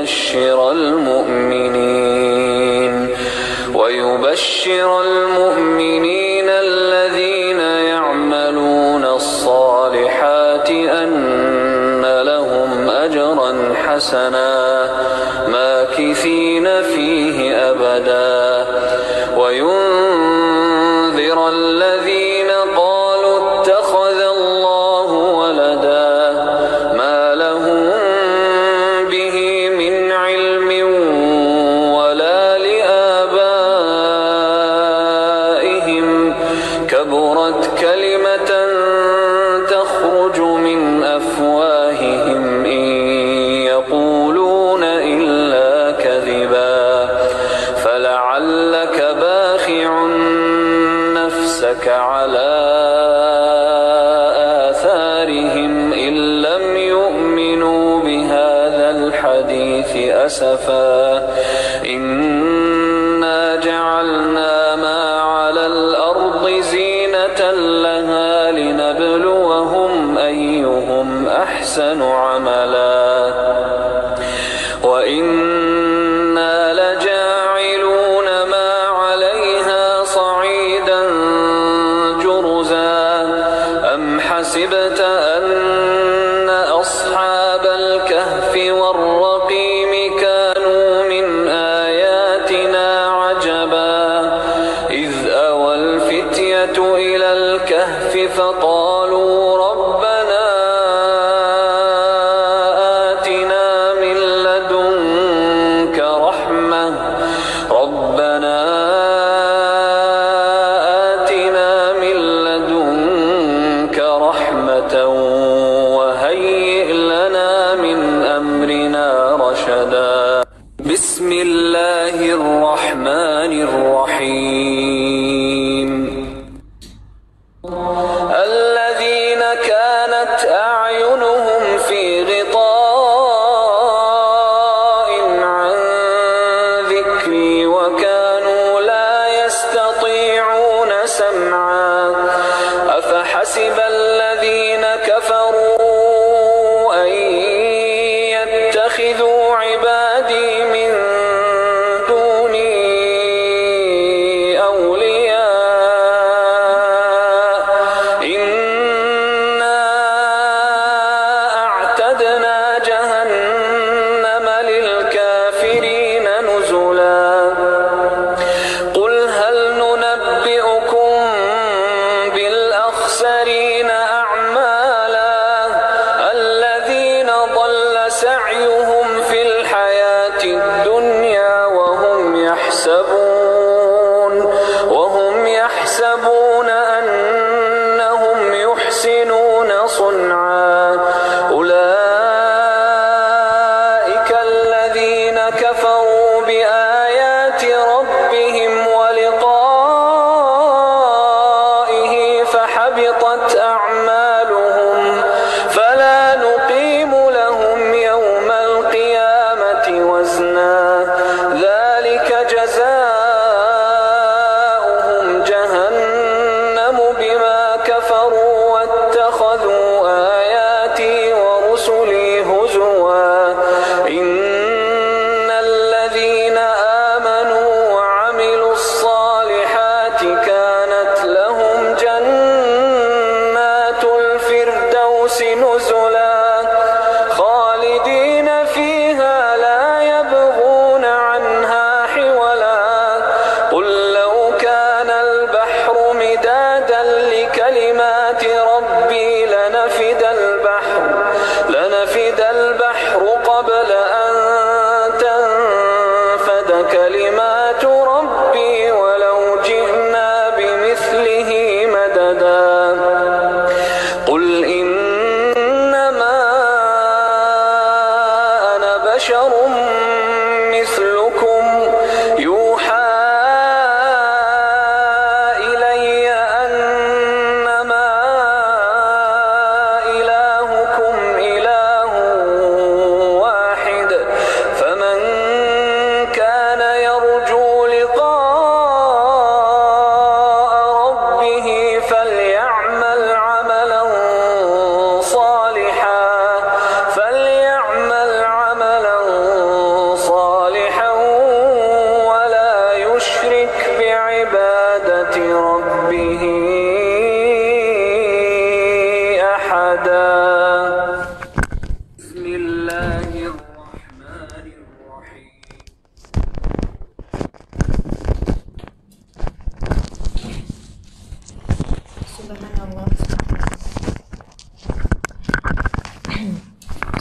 ويبشر المؤمنين ويبشر المؤمنين الذين يعملون الصالحات أن لهم أجرا حسنا ماكثين فيه أبداً أسفا الكهف فقالوا رب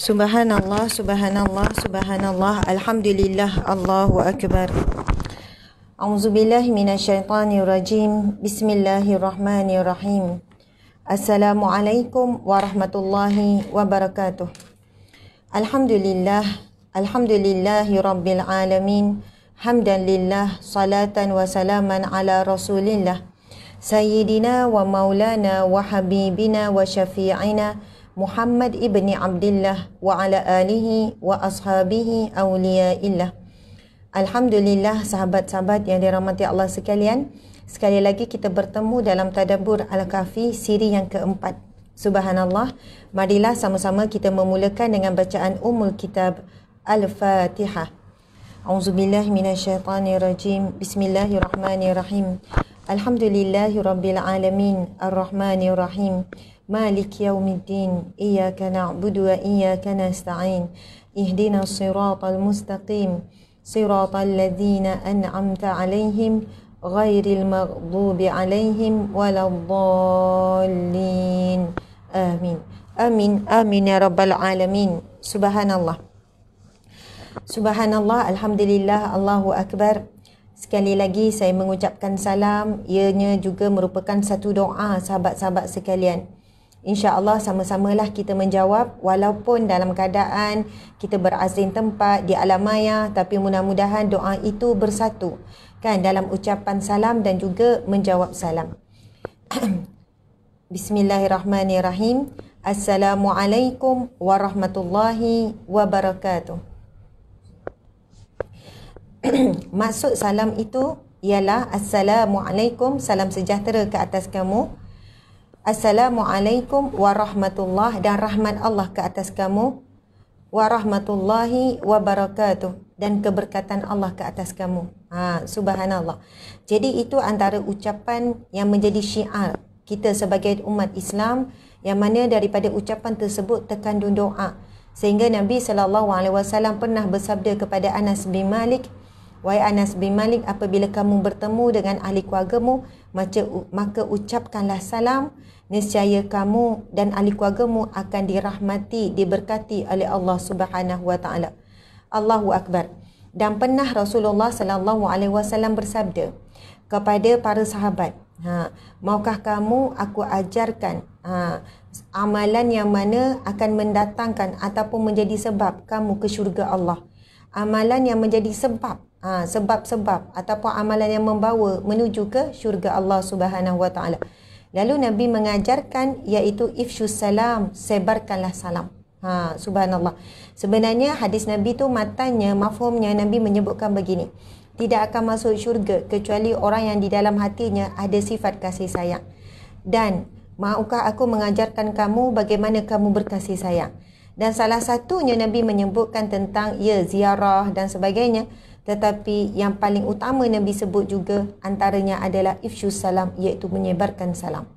Subhanallah, subhanallah, subhanallah, alhamdulillah, Allahu Akbar. A'udzubillahi minasyaitanirrajim. Bismillahirrahmanirrahim. Assalamualaikum warahmatullahi wabarakatuh. Alhamdulillah, alhamdulillahi rabbil alamin. Hamdan lillah, salatan wa salaman ala rasulillah. Sayyidina wa maulana wa habibina wa syafi'ina. Muhammad ibni Abdullah wa ala alihi wa ashabihi awliyaillah. Alhamdulillah sahabat-sahabat yang dirahmati Allah sekalian. Sekali lagi kita bertemu dalam tadabbur al kafi siri yang keempat. Subhanallah. Marilah sama-sama kita memulakan dengan bacaan umul kitab Al-Fatihah. A'udzubillahi minasyaitanirrajim. Bismillahirrahmanirrahim. الحمد لله رب العالمين الرحمن الرحيم مالك يوم الدين إياك نعبد وإياك نستعين اهدنا الصراط المستقيم صراط الذين أنعمت عليهم غير المغضوب عليهم ولا الضالين آمين آمين آمين يا رب العالمين سبحان الله سبحان الله الحمد لله الله أكبر Sekali lagi saya mengucapkan salam, ianya juga merupakan satu doa sahabat-sahabat sekalian. InsyaAllah sama-samalah kita menjawab walaupun dalam keadaan kita berazin tempat di alam maya tapi mudah-mudahan doa itu bersatu kan dalam ucapan salam dan juga menjawab salam. Bismillahirrahmanirrahim. Assalamualaikum warahmatullahi wabarakatuh. maksud salam itu ialah Assalamualaikum, salam sejahtera ke atas kamu. Assalamualaikum warahmatullahi dan rahmat Allah ke atas kamu. Warahmatullahi wabarakatuh dan keberkatan Allah ke atas kamu. Ha, subhanallah. Jadi itu antara ucapan yang menjadi syiar kita sebagai umat Islam yang mana daripada ucapan tersebut terkandung doa. Ha. Sehingga Nabi saw pernah bersabda kepada Anas bin Malik, Wahai Anas bin Malik, apabila kamu bertemu dengan ahli keluargamu, maka, maka ucapkanlah salam. Nescaya kamu dan ahli keluargamu akan dirahmati, diberkati oleh Allah Subhanahu Wa Taala. Allahu Akbar. Dan pernah Rasulullah Sallallahu Alaihi Wasallam bersabda kepada para sahabat, ha, maukah kamu aku ajarkan ha, amalan yang mana akan mendatangkan ataupun menjadi sebab kamu ke syurga Allah? Amalan yang menjadi sebab ha, sebab-sebab ataupun amalan yang membawa menuju ke syurga Allah Subhanahu Wa Taala. Lalu Nabi mengajarkan iaitu ifshu salam, sebarkanlah salam. Ha, subhanallah. Sebenarnya hadis Nabi tu matanya, mafhumnya Nabi menyebutkan begini. Tidak akan masuk syurga kecuali orang yang di dalam hatinya ada sifat kasih sayang. Dan maukah aku mengajarkan kamu bagaimana kamu berkasih sayang? Dan salah satunya Nabi menyebutkan tentang ya ziarah dan sebagainya tetapi yang paling utama Nabi sebut juga antaranya adalah ifsyu salam iaitu menyebarkan salam.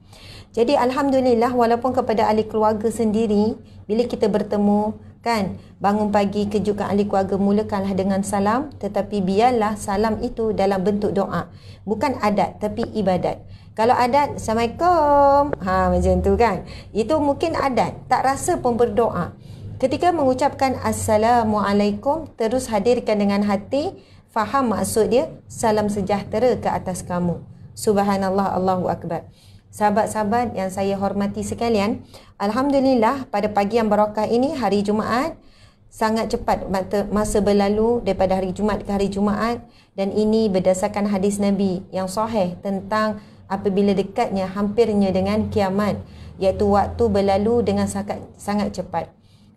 Jadi alhamdulillah walaupun kepada ahli keluarga sendiri bila kita bertemu kan bangun pagi kejutkan ahli keluarga mulakanlah dengan salam tetapi biarlah salam itu dalam bentuk doa bukan adat tapi ibadat. Kalau adat assalamualaikum ha macam tu kan itu mungkin adat tak rasa pun berdoa. Ketika mengucapkan Assalamualaikum, terus hadirkan dengan hati, faham maksud dia, salam sejahtera ke atas kamu. Subhanallah, Allahu Akbar. Sahabat-sahabat yang saya hormati sekalian, Alhamdulillah pada pagi yang barakah ini, hari Jumaat, sangat cepat masa berlalu daripada hari Jumaat ke hari Jumaat dan ini berdasarkan hadis Nabi yang sahih tentang apabila dekatnya hampirnya dengan kiamat iaitu waktu berlalu dengan sangat, sangat cepat.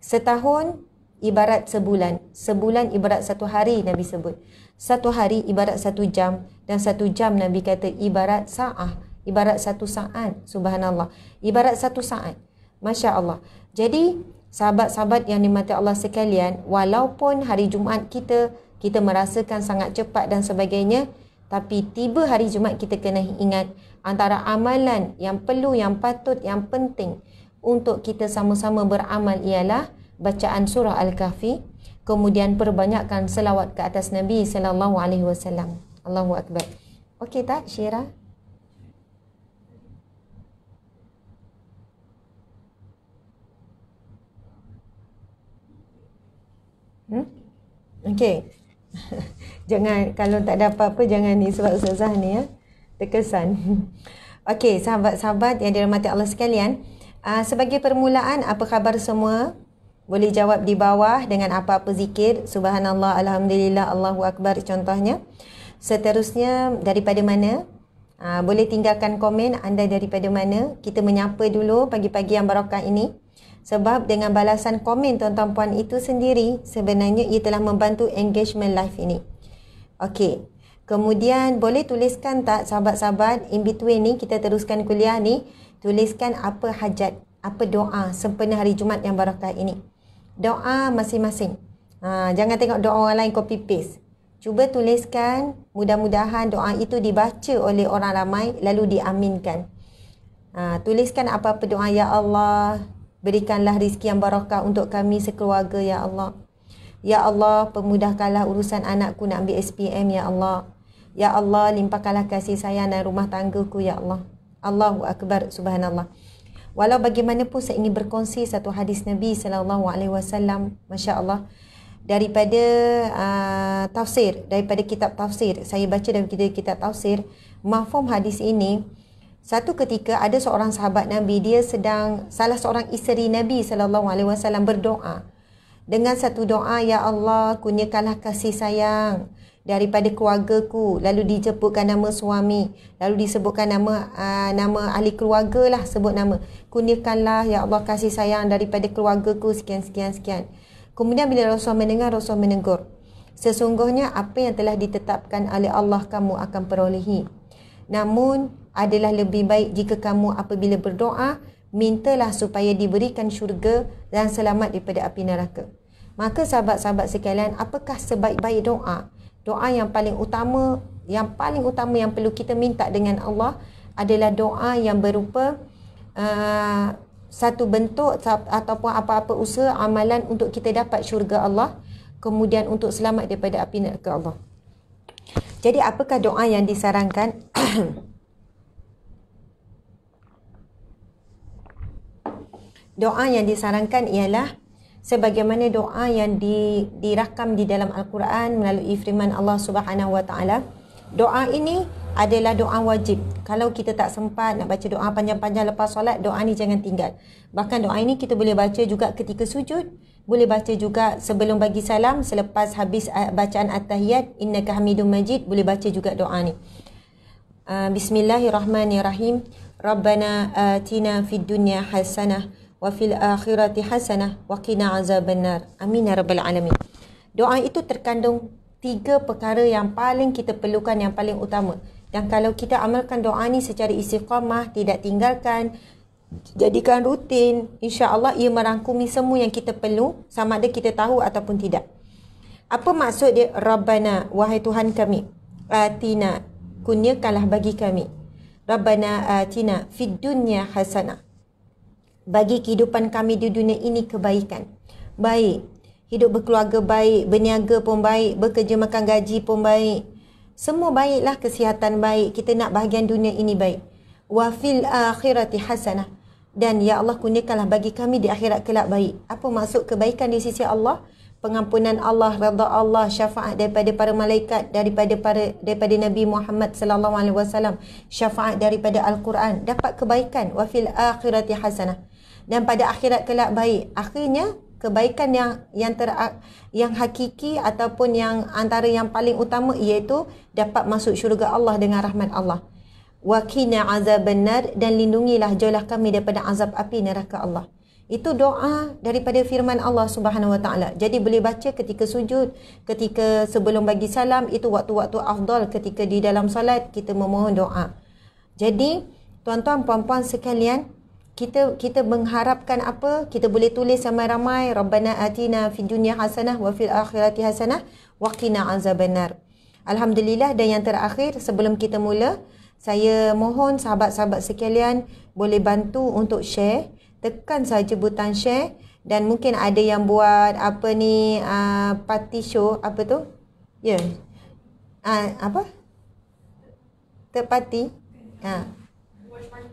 Setahun ibarat sebulan. Sebulan ibarat satu hari Nabi sebut. Satu hari ibarat satu jam. Dan satu jam Nabi kata ibarat sa'ah. Ibarat satu saat. Subhanallah. Ibarat satu saat. Masya Allah. Jadi sahabat-sahabat yang dimati Allah sekalian. Walaupun hari Jumaat kita. Kita merasakan sangat cepat dan sebagainya. Tapi tiba hari Jumaat kita kena ingat antara amalan yang perlu, yang patut, yang penting untuk kita sama-sama beramal ialah bacaan surah Al-Kahfi, kemudian perbanyakkan selawat ke atas Nabi sallallahu alaihi wasallam. Allahu akbar. Okey tak, Syira? Hmm? Okey. jangan kalau tak ada apa-apa jangan ni sebab susah ni ya. Terkesan. Okey, sahabat-sahabat yang dirahmati Allah sekalian, uh, sebagai permulaan apa khabar semua? Boleh jawab di bawah dengan apa-apa zikir. Subhanallah, Alhamdulillah, Allahu Akbar contohnya. Seterusnya, daripada mana? Ha, boleh tinggalkan komen anda daripada mana. Kita menyapa dulu pagi-pagi yang barokah ini. Sebab dengan balasan komen tuan-tuan puan itu sendiri, sebenarnya ia telah membantu engagement live ini. Okey. Kemudian boleh tuliskan tak sahabat-sahabat in between ni kita teruskan kuliah ni tuliskan apa hajat apa doa sempena hari Jumaat yang barakah ini doa masing-masing. Ha, jangan tengok doa orang lain copy paste. Cuba tuliskan mudah-mudahan doa itu dibaca oleh orang ramai lalu diaminkan. Ha, tuliskan apa-apa doa Ya Allah, berikanlah rizki yang barakah untuk kami sekeluarga Ya Allah. Ya Allah, pemudahkanlah urusan anakku nak ambil SPM Ya Allah. Ya Allah, limpahkanlah kasih sayang dan rumah tanggaku Ya Allah. Allahu Akbar, Subhanallah. Walau bagaimanapun saya ingin berkongsi satu hadis Nabi sallallahu alaihi wasallam, masya-Allah daripada uh, tafsir, daripada kitab tafsir. Saya baca dalam kitab, kitab tafsir, mafhum hadis ini satu ketika ada seorang sahabat Nabi dia sedang salah seorang isteri Nabi sallallahu alaihi wasallam berdoa dengan satu doa ya Allah kurniakanlah kasih sayang daripada keluargaku lalu dijemputkan nama suami lalu disebutkan nama uh, nama ahli keluarga lah sebut nama kurniakanlah ya Allah kasih sayang daripada keluargaku sekian sekian sekian kemudian bila Rasul mendengar Rasul menegur sesungguhnya apa yang telah ditetapkan oleh Allah kamu akan perolehi namun adalah lebih baik jika kamu apabila berdoa mintalah supaya diberikan syurga dan selamat daripada api neraka maka sahabat-sahabat sekalian apakah sebaik-baik doa doa yang paling utama yang paling utama yang perlu kita minta dengan Allah adalah doa yang berupa uh, satu bentuk ataupun apa-apa usaha amalan untuk kita dapat syurga Allah kemudian untuk selamat daripada api neraka Allah. Jadi apakah doa yang disarankan? doa yang disarankan ialah sebagaimana doa yang di, dirakam di dalam Al-Quran melalui firman Allah Subhanahu Wa Taala. Doa ini adalah doa wajib. Kalau kita tak sempat nak baca doa panjang-panjang lepas solat, doa ni jangan tinggal. Bahkan doa ini kita boleh baca juga ketika sujud, boleh baca juga sebelum bagi salam, selepas habis eh, bacaan at-tahiyat, innaka hamidum majid, boleh baca juga doa ni. Ah, Bismillahirrahmanirrahim. Rabbana atina fid dunya hasanah wa fil akhirati hasanah wa qina azaban Amin ya rabbal alamin. Doa itu terkandung tiga perkara yang paling kita perlukan yang paling utama. Dan kalau kita amalkan doa ni secara istiqamah, tidak tinggalkan, jadikan rutin, insya-Allah ia merangkumi semua yang kita perlu sama ada kita tahu ataupun tidak. Apa maksud dia Rabbana wahai Tuhan kami Atina kunyakanlah bagi kami Rabbana atina fid dunya hasanah bagi kehidupan kami di dunia ini kebaikan. Baik, hidup berkeluarga baik, berniaga pun baik, bekerja makan gaji pun baik. Semua baiklah, kesihatan baik, kita nak bahagian dunia ini baik. Wa fil akhirati hasanah. Dan ya Allah kurniakanlah bagi kami di akhirat kelak baik. Apa maksud kebaikan di sisi Allah? pengampunan Allah, redha Allah, syafaat daripada para malaikat, daripada para daripada Nabi Muhammad sallallahu alaihi wasallam, syafaat daripada Al-Quran, dapat kebaikan wa fil akhirati hasanah dan pada akhirat kelak baik. Akhirnya kebaikan yang yang ter, yang hakiki ataupun yang antara yang paling utama iaitu dapat masuk syurga Allah dengan rahmat Allah. Waqina azaban nar dan lindungilah jauhlah kami daripada azab api neraka Allah. Itu doa daripada firman Allah Subhanahu Wa Taala. Jadi boleh baca ketika sujud, ketika sebelum bagi salam itu waktu-waktu afdal ketika di dalam solat kita memohon doa. Jadi tuan-tuan puan-puan sekalian, kita kita mengharapkan apa kita boleh tulis ramai-ramai rabbana atina fid dunya hasanah wa fil akhirati hasanah wa qina azabannar alhamdulillah dan yang terakhir sebelum kita mula saya mohon sahabat-sahabat sekalian boleh bantu untuk share tekan saja butang share dan mungkin ada yang buat apa ni uh, party show apa tu ya yeah. uh, apa tepati. ha uh.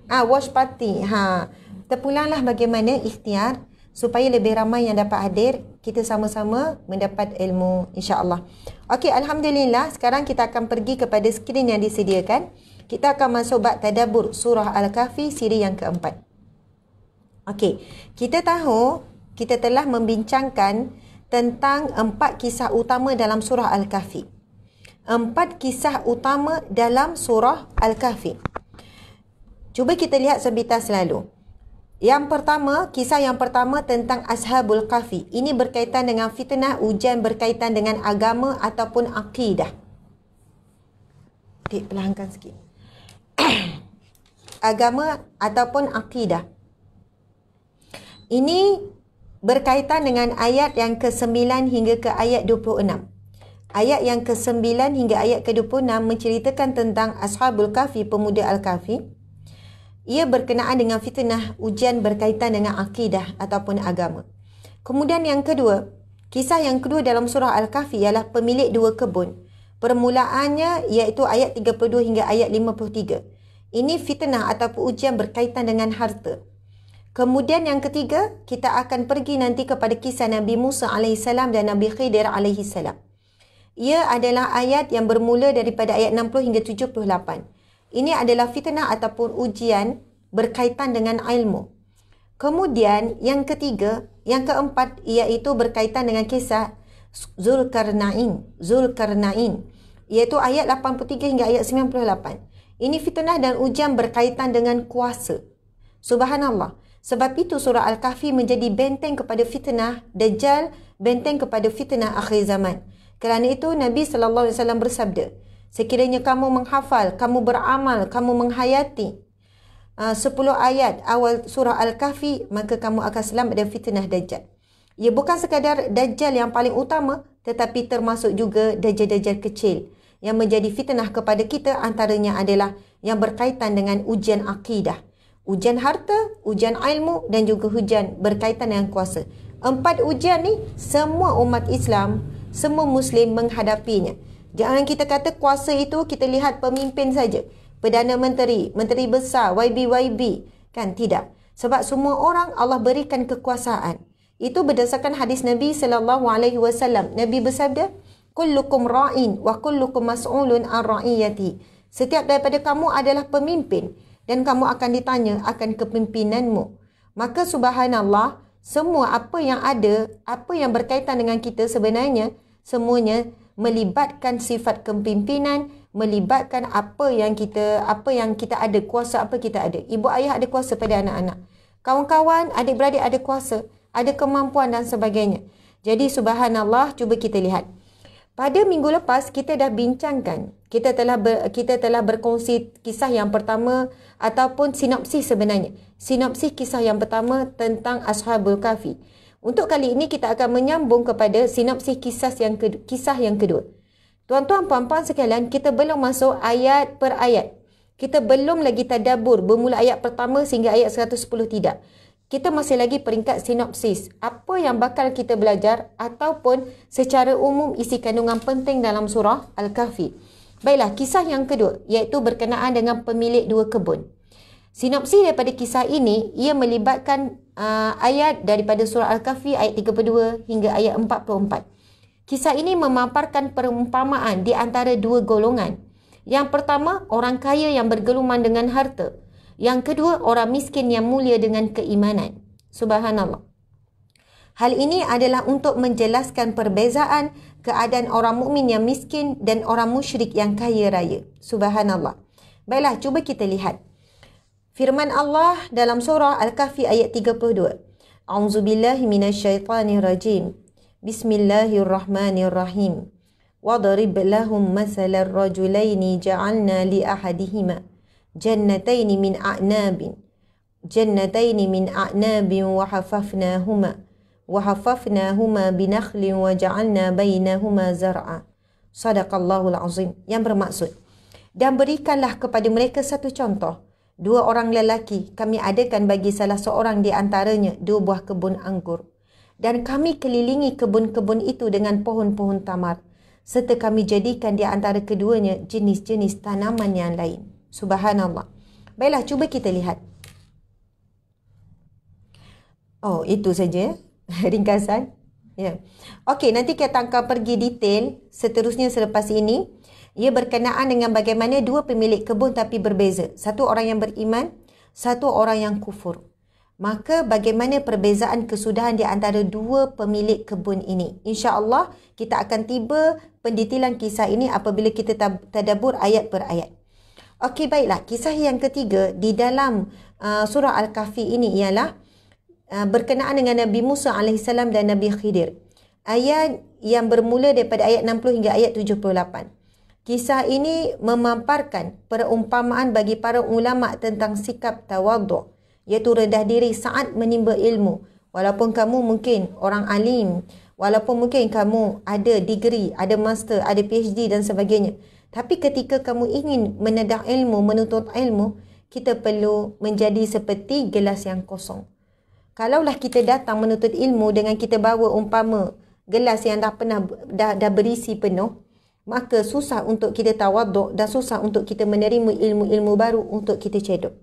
Ah, watch party. Ha. Terpulanglah bagaimana ikhtiar supaya lebih ramai yang dapat hadir, kita sama-sama mendapat ilmu insya-Allah. Okey, alhamdulillah, sekarang kita akan pergi kepada skrin yang disediakan. Kita akan masuk bab tadabbur surah Al-Kahfi siri yang keempat. Okey, kita tahu kita telah membincangkan tentang empat kisah utama dalam surah Al-Kahfi. Empat kisah utama dalam surah Al-Kahfi. Cuba kita lihat sebentar selalu. Yang pertama, kisah yang pertama tentang Ashabul Kahfi. Ini berkaitan dengan fitnah hujan berkaitan dengan agama ataupun akidah. Tik pelahankan sikit. agama ataupun akidah. Ini berkaitan dengan ayat yang ke-9 hingga ke ayat 26. Ayat yang ke-9 hingga ayat ke-26 menceritakan tentang Ashabul Kahfi, pemuda Al-Kahfi. Ia berkenaan dengan fitnah ujian berkaitan dengan akidah ataupun agama. Kemudian yang kedua, kisah yang kedua dalam surah Al-Kahfi ialah pemilik dua kebun. Permulaannya iaitu ayat 32 hingga ayat 53. Ini fitnah ataupun ujian berkaitan dengan harta. Kemudian yang ketiga, kita akan pergi nanti kepada kisah Nabi Musa AS dan Nabi Khidir AS. Ia adalah ayat yang bermula daripada ayat 60 hingga ini adalah fitnah ataupun ujian berkaitan dengan ilmu. Kemudian yang ketiga, yang keempat iaitu berkaitan dengan kisah Zulkarnain. Zulkarnain iaitu ayat 83 hingga ayat 98. Ini fitnah dan ujian berkaitan dengan kuasa. Subhanallah. Sebab itu surah Al-Kahfi menjadi benteng kepada fitnah Dajjal, benteng kepada fitnah akhir zaman. Kerana itu Nabi sallallahu alaihi wasallam bersabda, Sekiranya kamu menghafal, kamu beramal, kamu menghayati ah, sepuluh ayat awal surah Al-Kahfi, maka kamu akan selamat dari fitnah Dajjal. Ia bukan sekadar Dajjal yang paling utama, tetapi termasuk juga Dajjal-Dajjal kecil yang menjadi fitnah kepada kita antaranya adalah yang berkaitan dengan ujian akidah, ujian harta, ujian ilmu dan juga hujan berkaitan dengan kuasa. Empat ujian ni semua umat Islam, semua Muslim menghadapinya. Jangan kita kata kuasa itu kita lihat pemimpin saja. Perdana Menteri, Menteri Besar, YB-YB. Kan tidak. Sebab semua orang Allah berikan kekuasaan. Itu berdasarkan hadis Nabi sallallahu alaihi wasallam. Nabi bersabda, "Kullukum ra'in wa kullukum mas'ulun 'an ra'iyati." Setiap daripada kamu adalah pemimpin dan kamu akan ditanya akan kepimpinanmu. Maka subhanallah, semua apa yang ada, apa yang berkaitan dengan kita sebenarnya semuanya melibatkan sifat kepimpinan melibatkan apa yang kita apa yang kita ada kuasa apa kita ada ibu ayah ada kuasa pada anak-anak kawan-kawan adik beradik ada kuasa ada kemampuan dan sebagainya jadi subhanallah cuba kita lihat pada minggu lepas kita dah bincangkan kita telah ber, kita telah berkongsi kisah yang pertama ataupun sinopsis sebenarnya sinopsis kisah yang pertama tentang ashabul kafi untuk kali ini kita akan menyambung kepada sinopsis kisah yang kedua, kisah yang kedua. Tuan-tuan puan-puan sekalian, kita belum masuk ayat per ayat. Kita belum lagi tadabur bermula ayat pertama sehingga ayat 110 tidak. Kita masih lagi peringkat sinopsis. Apa yang bakal kita belajar ataupun secara umum isi kandungan penting dalam surah Al-Kahfi. Baiklah, kisah yang kedua iaitu berkenaan dengan pemilik dua kebun. Sinopsis daripada kisah ini ia melibatkan uh, ayat daripada surah Al-Kahfi ayat 32 hingga ayat 44. Kisah ini memaparkan perumpamaan di antara dua golongan. Yang pertama, orang kaya yang bergeluman dengan harta. Yang kedua, orang miskin yang mulia dengan keimanan. Subhanallah. Hal ini adalah untuk menjelaskan perbezaan keadaan orang mukmin yang miskin dan orang musyrik yang kaya raya. Subhanallah. Baiklah, cuba kita lihat. Firman Allah dalam surah Al-Kahfi ayat 32. A'udzu billahi minasyaitanir rajim. Bismillahirrahmanirrahim. Wadrib lahum masalan rajulaini ja'alna li ahadihima jannataini min a'nabin jannataini min a'nabin wa hafafnahuma wa hafafnahuma binakhlin wa ja'alna bainahuma zar'a. Sadaqallahul azim. Yang bermaksud dan berikanlah kepada mereka satu contoh Dua orang lelaki kami adakan bagi salah seorang di antaranya dua buah kebun anggur. Dan kami kelilingi kebun-kebun itu dengan pohon-pohon tamar. Serta kami jadikan di antara keduanya jenis-jenis tanaman yang lain. Subhanallah. Baiklah, cuba kita lihat. Oh, itu saja ya. ringkasan. Ya. Yeah. Okey, nanti kita akan pergi detail seterusnya selepas ini. Ia berkenaan dengan bagaimana dua pemilik kebun tapi berbeza. Satu orang yang beriman, satu orang yang kufur. Maka bagaimana perbezaan kesudahan di antara dua pemilik kebun ini? Insya Allah kita akan tiba pendetilan kisah ini apabila kita tadabur ayat per ayat. Okey baiklah, kisah yang ketiga di dalam uh, surah Al-Kahfi ini ialah uh, berkenaan dengan Nabi Musa AS dan Nabi Khidir. Ayat yang bermula daripada ayat 60 hingga ayat 78. Kisah ini memamparkan perumpamaan bagi para ulama tentang sikap tawaduk, iaitu rendah diri saat menimba ilmu. Walaupun kamu mungkin orang alim, walaupun mungkin kamu ada degree, ada master, ada PhD dan sebagainya. Tapi ketika kamu ingin menedah ilmu, menuntut ilmu, kita perlu menjadi seperti gelas yang kosong. Kalaulah kita datang menuntut ilmu dengan kita bawa umpama gelas yang dah pernah dah, dah berisi penuh, maka susah untuk kita tawaduk dan susah untuk kita menerima ilmu-ilmu baru untuk kita cedok.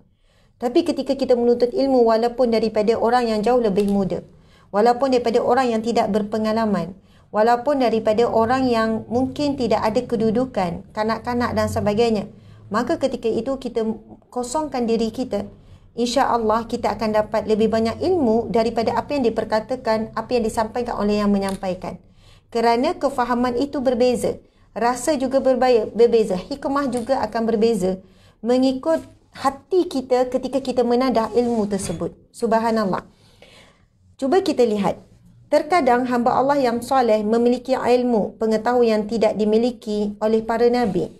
Tapi ketika kita menuntut ilmu walaupun daripada orang yang jauh lebih muda, walaupun daripada orang yang tidak berpengalaman, walaupun daripada orang yang mungkin tidak ada kedudukan, kanak-kanak dan sebagainya, maka ketika itu kita kosongkan diri kita, insya-Allah kita akan dapat lebih banyak ilmu daripada apa yang diperkatakan, apa yang disampaikan oleh yang menyampaikan. Kerana kefahaman itu berbeza rasa juga berbaya, berbeza. Hikmah juga akan berbeza mengikut hati kita ketika kita menadah ilmu tersebut. Subhanallah. Cuba kita lihat. Terkadang hamba Allah yang soleh memiliki ilmu, pengetahuan yang tidak dimiliki oleh para nabi.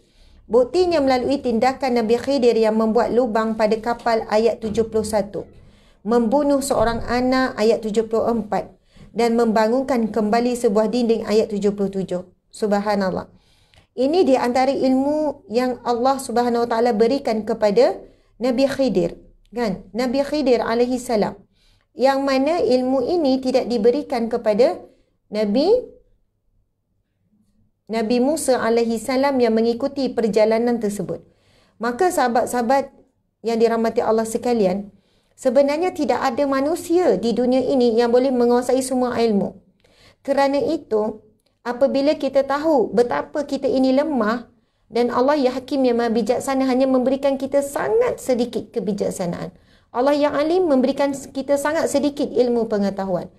Buktinya melalui tindakan Nabi Khidir yang membuat lubang pada kapal ayat 71. Membunuh seorang anak ayat 74. Dan membangunkan kembali sebuah dinding ayat 77. Subhanallah. Ini di antara ilmu yang Allah Subhanahu Wa Taala berikan kepada Nabi Khidir, kan? Nabi Khidir alaihi salam. Yang mana ilmu ini tidak diberikan kepada Nabi Nabi Musa alaihi salam yang mengikuti perjalanan tersebut. Maka sahabat-sahabat yang dirahmati Allah sekalian, sebenarnya tidak ada manusia di dunia ini yang boleh menguasai semua ilmu. Kerana itu, apabila kita tahu betapa kita ini lemah dan Allah Ya Hakim yang Maha Bijaksana hanya memberikan kita sangat sedikit kebijaksanaan. Allah Ya Alim memberikan kita sangat sedikit ilmu pengetahuan.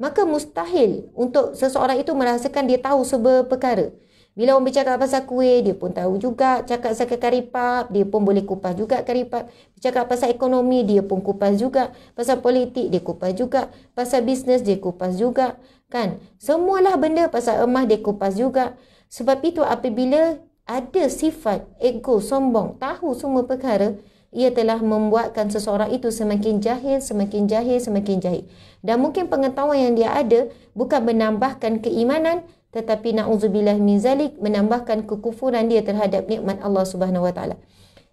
Maka mustahil untuk seseorang itu merasakan dia tahu sebuah perkara. Bila orang bercakap pasal kuih, dia pun tahu juga. Cakap pasal karipap, dia pun boleh kupas juga karipap. Bercakap pasal ekonomi, dia pun kupas juga. Pasal politik, dia kupas juga. Pasal bisnes, dia kupas juga kan semualah benda pasal emah dia kupas juga sebab itu apabila ada sifat ego sombong tahu semua perkara ia telah membuatkan seseorang itu semakin jahil semakin jahil semakin jahil dan mungkin pengetahuan yang dia ada bukan menambahkan keimanan tetapi na'udzubillah min zalik menambahkan kekufuran dia terhadap nikmat Allah Subhanahu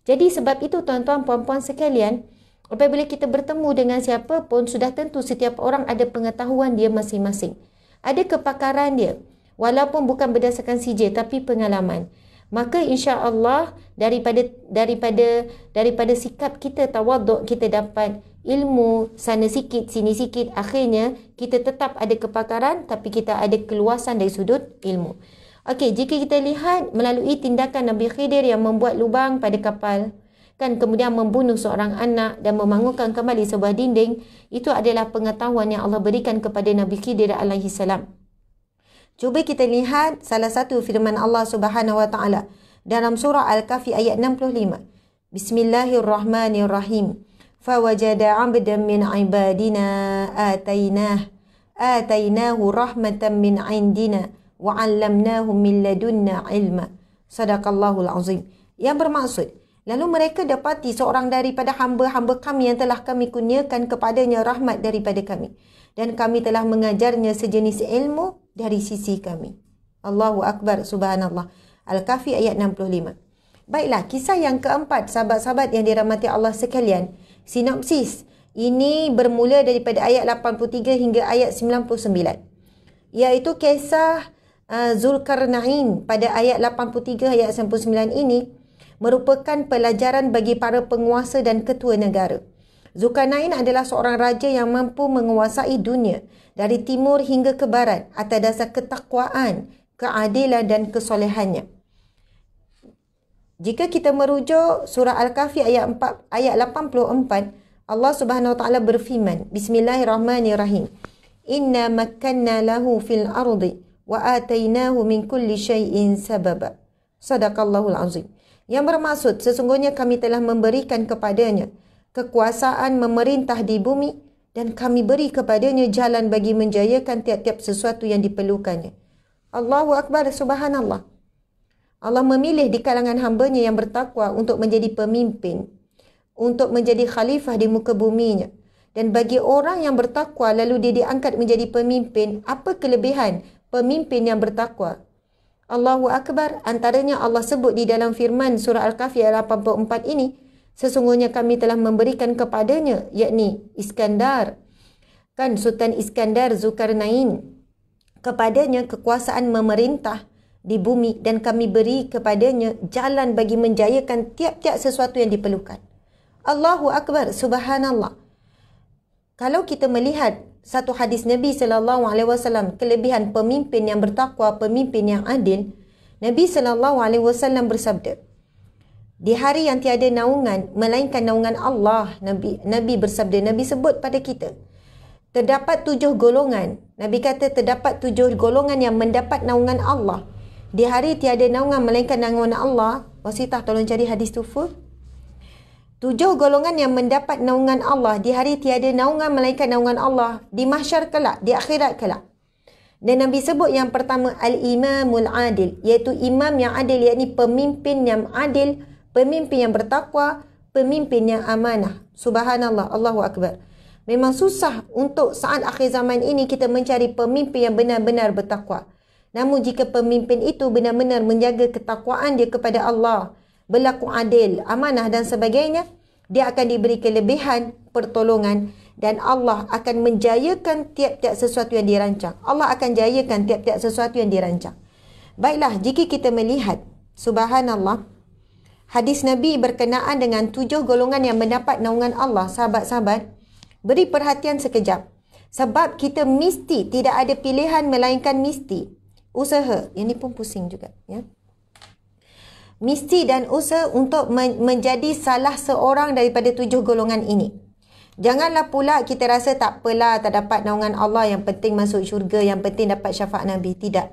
jadi sebab itu tuan-tuan puan-puan sekalian Apabila kita bertemu dengan siapa pun sudah tentu setiap orang ada pengetahuan dia masing-masing. Ada kepakaran dia. Walaupun bukan berdasarkan CJ tapi pengalaman. Maka insya-Allah daripada daripada daripada sikap kita tawaduk kita dapat ilmu sana sikit sini sikit akhirnya kita tetap ada kepakaran tapi kita ada keluasan dari sudut ilmu. Okey, jika kita lihat melalui tindakan Nabi Khidir yang membuat lubang pada kapal, kan kemudian membunuh seorang anak dan memangukkan kembali sebuah dinding itu adalah pengetahuan yang Allah berikan kepada Nabi Khidir alaihi salam. Cuba kita lihat salah satu firman Allah Subhanahu wa taala dalam surah Al-Kahfi ayat 65. Bismillahirrahmanirrahim. Fawajada 'abdan min 'ibadina atainah atainahu rahmatan min 'indina wa 'allamnahu min ladunna 'ilma. Sadaqallahul azim. Yang bermaksud Lalu mereka dapati seorang daripada hamba-hamba kami yang telah kami kurniakan kepadanya rahmat daripada kami. Dan kami telah mengajarnya sejenis ilmu dari sisi kami. Allahu Akbar Subhanallah. Al-Kahfi ayat 65. Baiklah, kisah yang keempat sahabat-sahabat yang dirahmati Allah sekalian. Sinopsis. Ini bermula daripada ayat 83 hingga ayat 99. Iaitu kisah uh, Zulkarnain pada ayat 83 ayat 99 ini merupakan pelajaran bagi para penguasa dan ketua negara. Zulkarnain adalah seorang raja yang mampu menguasai dunia dari timur hingga ke barat atas dasar ketakwaan, keadilan dan kesolehannya. Jika kita merujuk surah Al-Kahfi ayat ayat 84, Allah Subhanahu Wa Taala berfirman, Bismillahirrahmanirrahim. Inna makkanna lahu fil ardi wa atainahu min kulli shay'in sababa. Sadaqallahul azim yang bermaksud sesungguhnya kami telah memberikan kepadanya kekuasaan memerintah di bumi dan kami beri kepadanya jalan bagi menjayakan tiap-tiap sesuatu yang diperlukannya. Allahu Akbar, Subhanallah. Allah memilih di kalangan hambanya yang bertakwa untuk menjadi pemimpin, untuk menjadi khalifah di muka buminya. Dan bagi orang yang bertakwa lalu dia diangkat menjadi pemimpin, apa kelebihan pemimpin yang bertakwa? Allahu Akbar antaranya Allah sebut di dalam firman surah Al-Kahfi ayat 84 ini sesungguhnya kami telah memberikan kepadanya yakni Iskandar kan Sultan Iskandar Zulkarnain kepadanya kekuasaan memerintah di bumi dan kami beri kepadanya jalan bagi menjayakan tiap-tiap sesuatu yang diperlukan. Allahu Akbar, Subhanallah. Kalau kita melihat satu hadis Nabi sallallahu alaihi wasallam kelebihan pemimpin yang bertakwa pemimpin yang adil Nabi sallallahu alaihi wasallam bersabda Di hari yang tiada naungan melainkan naungan Allah Nabi Nabi bersabda Nabi sebut pada kita terdapat tujuh golongan Nabi kata terdapat tujuh golongan yang mendapat naungan Allah di hari tiada naungan melainkan naungan Allah Wasitah tolong cari hadis tu full Tujuh golongan yang mendapat naungan Allah di hari tiada naungan malaikat naungan Allah di mahsyar kelak, di akhirat kelak. Dan Nabi sebut yang pertama Al-Imamul Adil iaitu imam yang adil iaitu pemimpin yang adil, pemimpin yang bertakwa, pemimpin yang amanah. Subhanallah, Allahu Akbar. Memang susah untuk saat akhir zaman ini kita mencari pemimpin yang benar-benar bertakwa. Namun jika pemimpin itu benar-benar menjaga ketakwaan dia kepada Allah, berlaku adil, amanah dan sebagainya, dia akan diberi kelebihan, pertolongan dan Allah akan menjayakan tiap-tiap sesuatu yang dirancang. Allah akan jayakan tiap-tiap sesuatu yang dirancang. Baiklah, jika kita melihat, subhanallah, hadis Nabi berkenaan dengan tujuh golongan yang mendapat naungan Allah, sahabat-sahabat, beri perhatian sekejap. Sebab kita mesti tidak ada pilihan melainkan mesti usaha. Yang ni pun pusing juga. Ya misi dan usaha untuk men- menjadi salah seorang daripada tujuh golongan ini. Janganlah pula kita rasa tak apalah tak dapat naungan Allah yang penting masuk syurga, yang penting dapat syafaat Nabi. Tidak.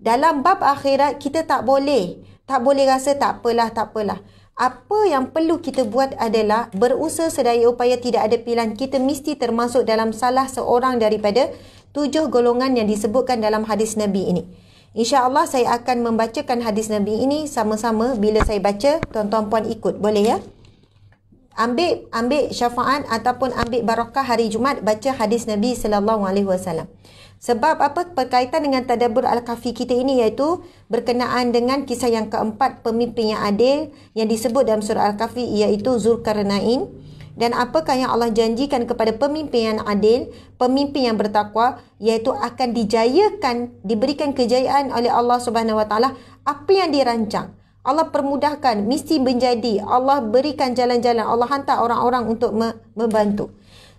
Dalam bab akhirat kita tak boleh, tak boleh rasa tak apalah, tak apalah. Apa yang perlu kita buat adalah berusaha sedaya upaya tidak ada pilihan. Kita mesti termasuk dalam salah seorang daripada tujuh golongan yang disebutkan dalam hadis Nabi ini. InsyaAllah saya akan membacakan hadis Nabi ini sama-sama bila saya baca, tuan-tuan puan ikut. Boleh ya? Ambil ambil syafaat ataupun ambil barakah hari Jumaat baca hadis Nabi sallallahu alaihi wasallam. Sebab apa berkaitan dengan tadabbur al kafi kita ini iaitu berkenaan dengan kisah yang keempat pemimpin yang adil yang disebut dalam surah al kafi iaitu Zulkarnain dan apakah yang Allah janjikan kepada pemimpin yang adil, pemimpin yang bertakwa iaitu akan dijayakan, diberikan kejayaan oleh Allah Subhanahu Wa Taala apa yang dirancang. Allah permudahkan, mesti menjadi. Allah berikan jalan-jalan, Allah hantar orang-orang untuk membantu.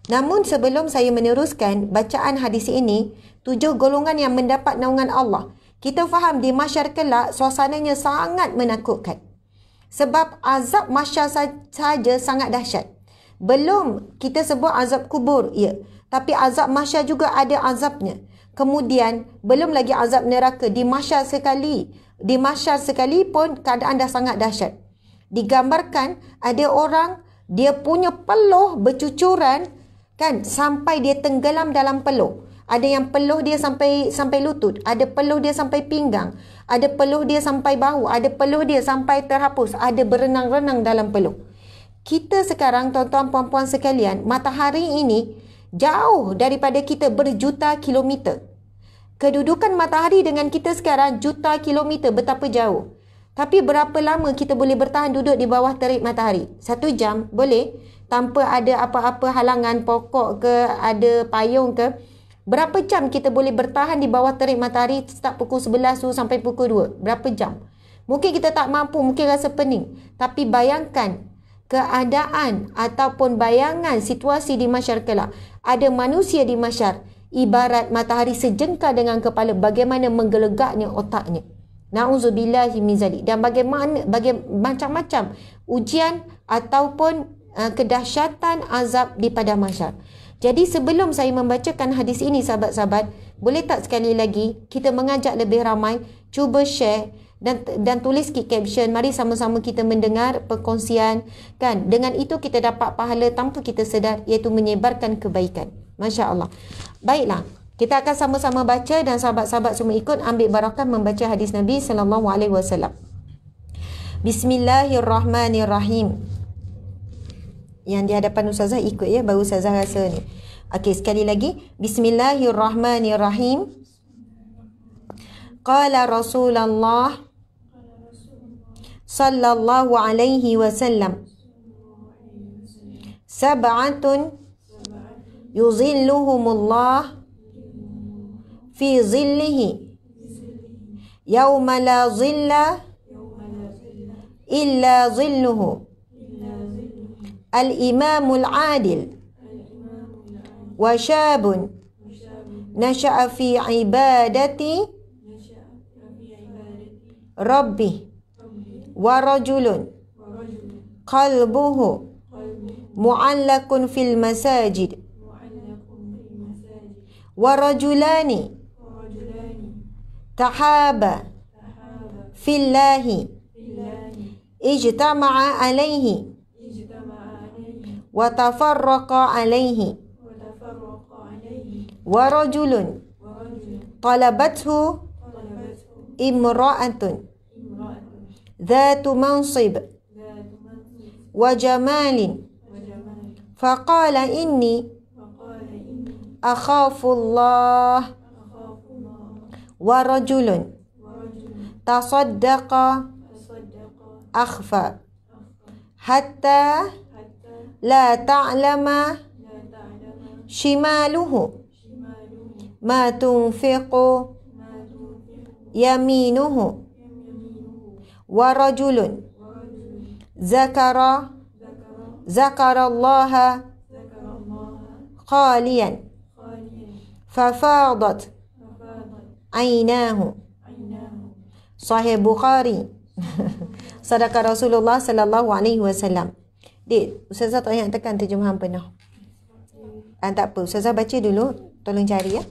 Namun sebelum saya meneruskan bacaan hadis ini, tujuh golongan yang mendapat naungan Allah. Kita faham di masyar kelak suasananya sangat menakutkan. Sebab azab masyar saja sangat dahsyat. Belum kita sebut azab kubur, ya. Tapi azab mahsyar juga ada azabnya. Kemudian belum lagi azab neraka di mahsyar sekali. Di mahsyar sekali pun keadaan dah sangat dahsyat. Digambarkan ada orang dia punya peluh bercucuran kan sampai dia tenggelam dalam peluh. Ada yang peluh dia sampai sampai lutut, ada peluh dia sampai pinggang, ada peluh dia sampai bahu, ada peluh dia sampai terhapus, ada berenang-renang dalam peluh kita sekarang tuan-tuan puan-puan sekalian, matahari ini jauh daripada kita berjuta kilometer. Kedudukan matahari dengan kita sekarang juta kilometer betapa jauh. Tapi berapa lama kita boleh bertahan duduk di bawah terik matahari? Satu jam boleh tanpa ada apa-apa halangan pokok ke ada payung ke. Berapa jam kita boleh bertahan di bawah terik matahari setiap pukul 11 tu sampai pukul 2? Berapa jam? Mungkin kita tak mampu, mungkin rasa pening. Tapi bayangkan keadaan ataupun bayangan situasi di masyarakat kelak. Ada manusia di masyarakat ibarat matahari sejengkar dengan kepala bagaimana menggelegaknya otaknya. Nauzubillahi min zalik. Dan bagaimana bagi macam-macam ujian ataupun uh, kedahsyatan azab di pada masyarakat. Jadi sebelum saya membacakan hadis ini sahabat-sahabat, boleh tak sekali lagi kita mengajak lebih ramai cuba share dan dan tulis sikit caption mari sama-sama kita mendengar perkongsian kan dengan itu kita dapat pahala tanpa kita sedar iaitu menyebarkan kebaikan masya-Allah baiklah kita akan sama-sama baca dan sahabat-sahabat semua ikut ambil barakah membaca hadis Nabi sallallahu alaihi wasallam Bismillahirrahmanirrahim yang di hadapan ustazah ikut ya baru ustazah rasa ni okey sekali lagi bismillahirrahmanirrahim قال Rasulullah. صلى الله عليه وسلم سبعة يظلهم الله في ظله يوم لا ظل إلا ظله الإمام العادل وشاب نشأ في عبادة ربه ورجل قلبه معلق في المساجد ورجلان تحابا في الله اجتمع عليه وتفرق عليه ورجل طلبته امرأة ذات منصب وجمال فقال إني أخاف الله ورجل تصدق أخفى حتى لا تعلم شماله ما تنفق يمينه wa rajulun zakara Allah qalian fafadat ainahu sahih bukhari sadaqa rasulullah sallallahu alaihi wasallam dek ustazah tak payah tekan terjemahan penuh ah, tak apa ustazah baca dulu tolong cari ya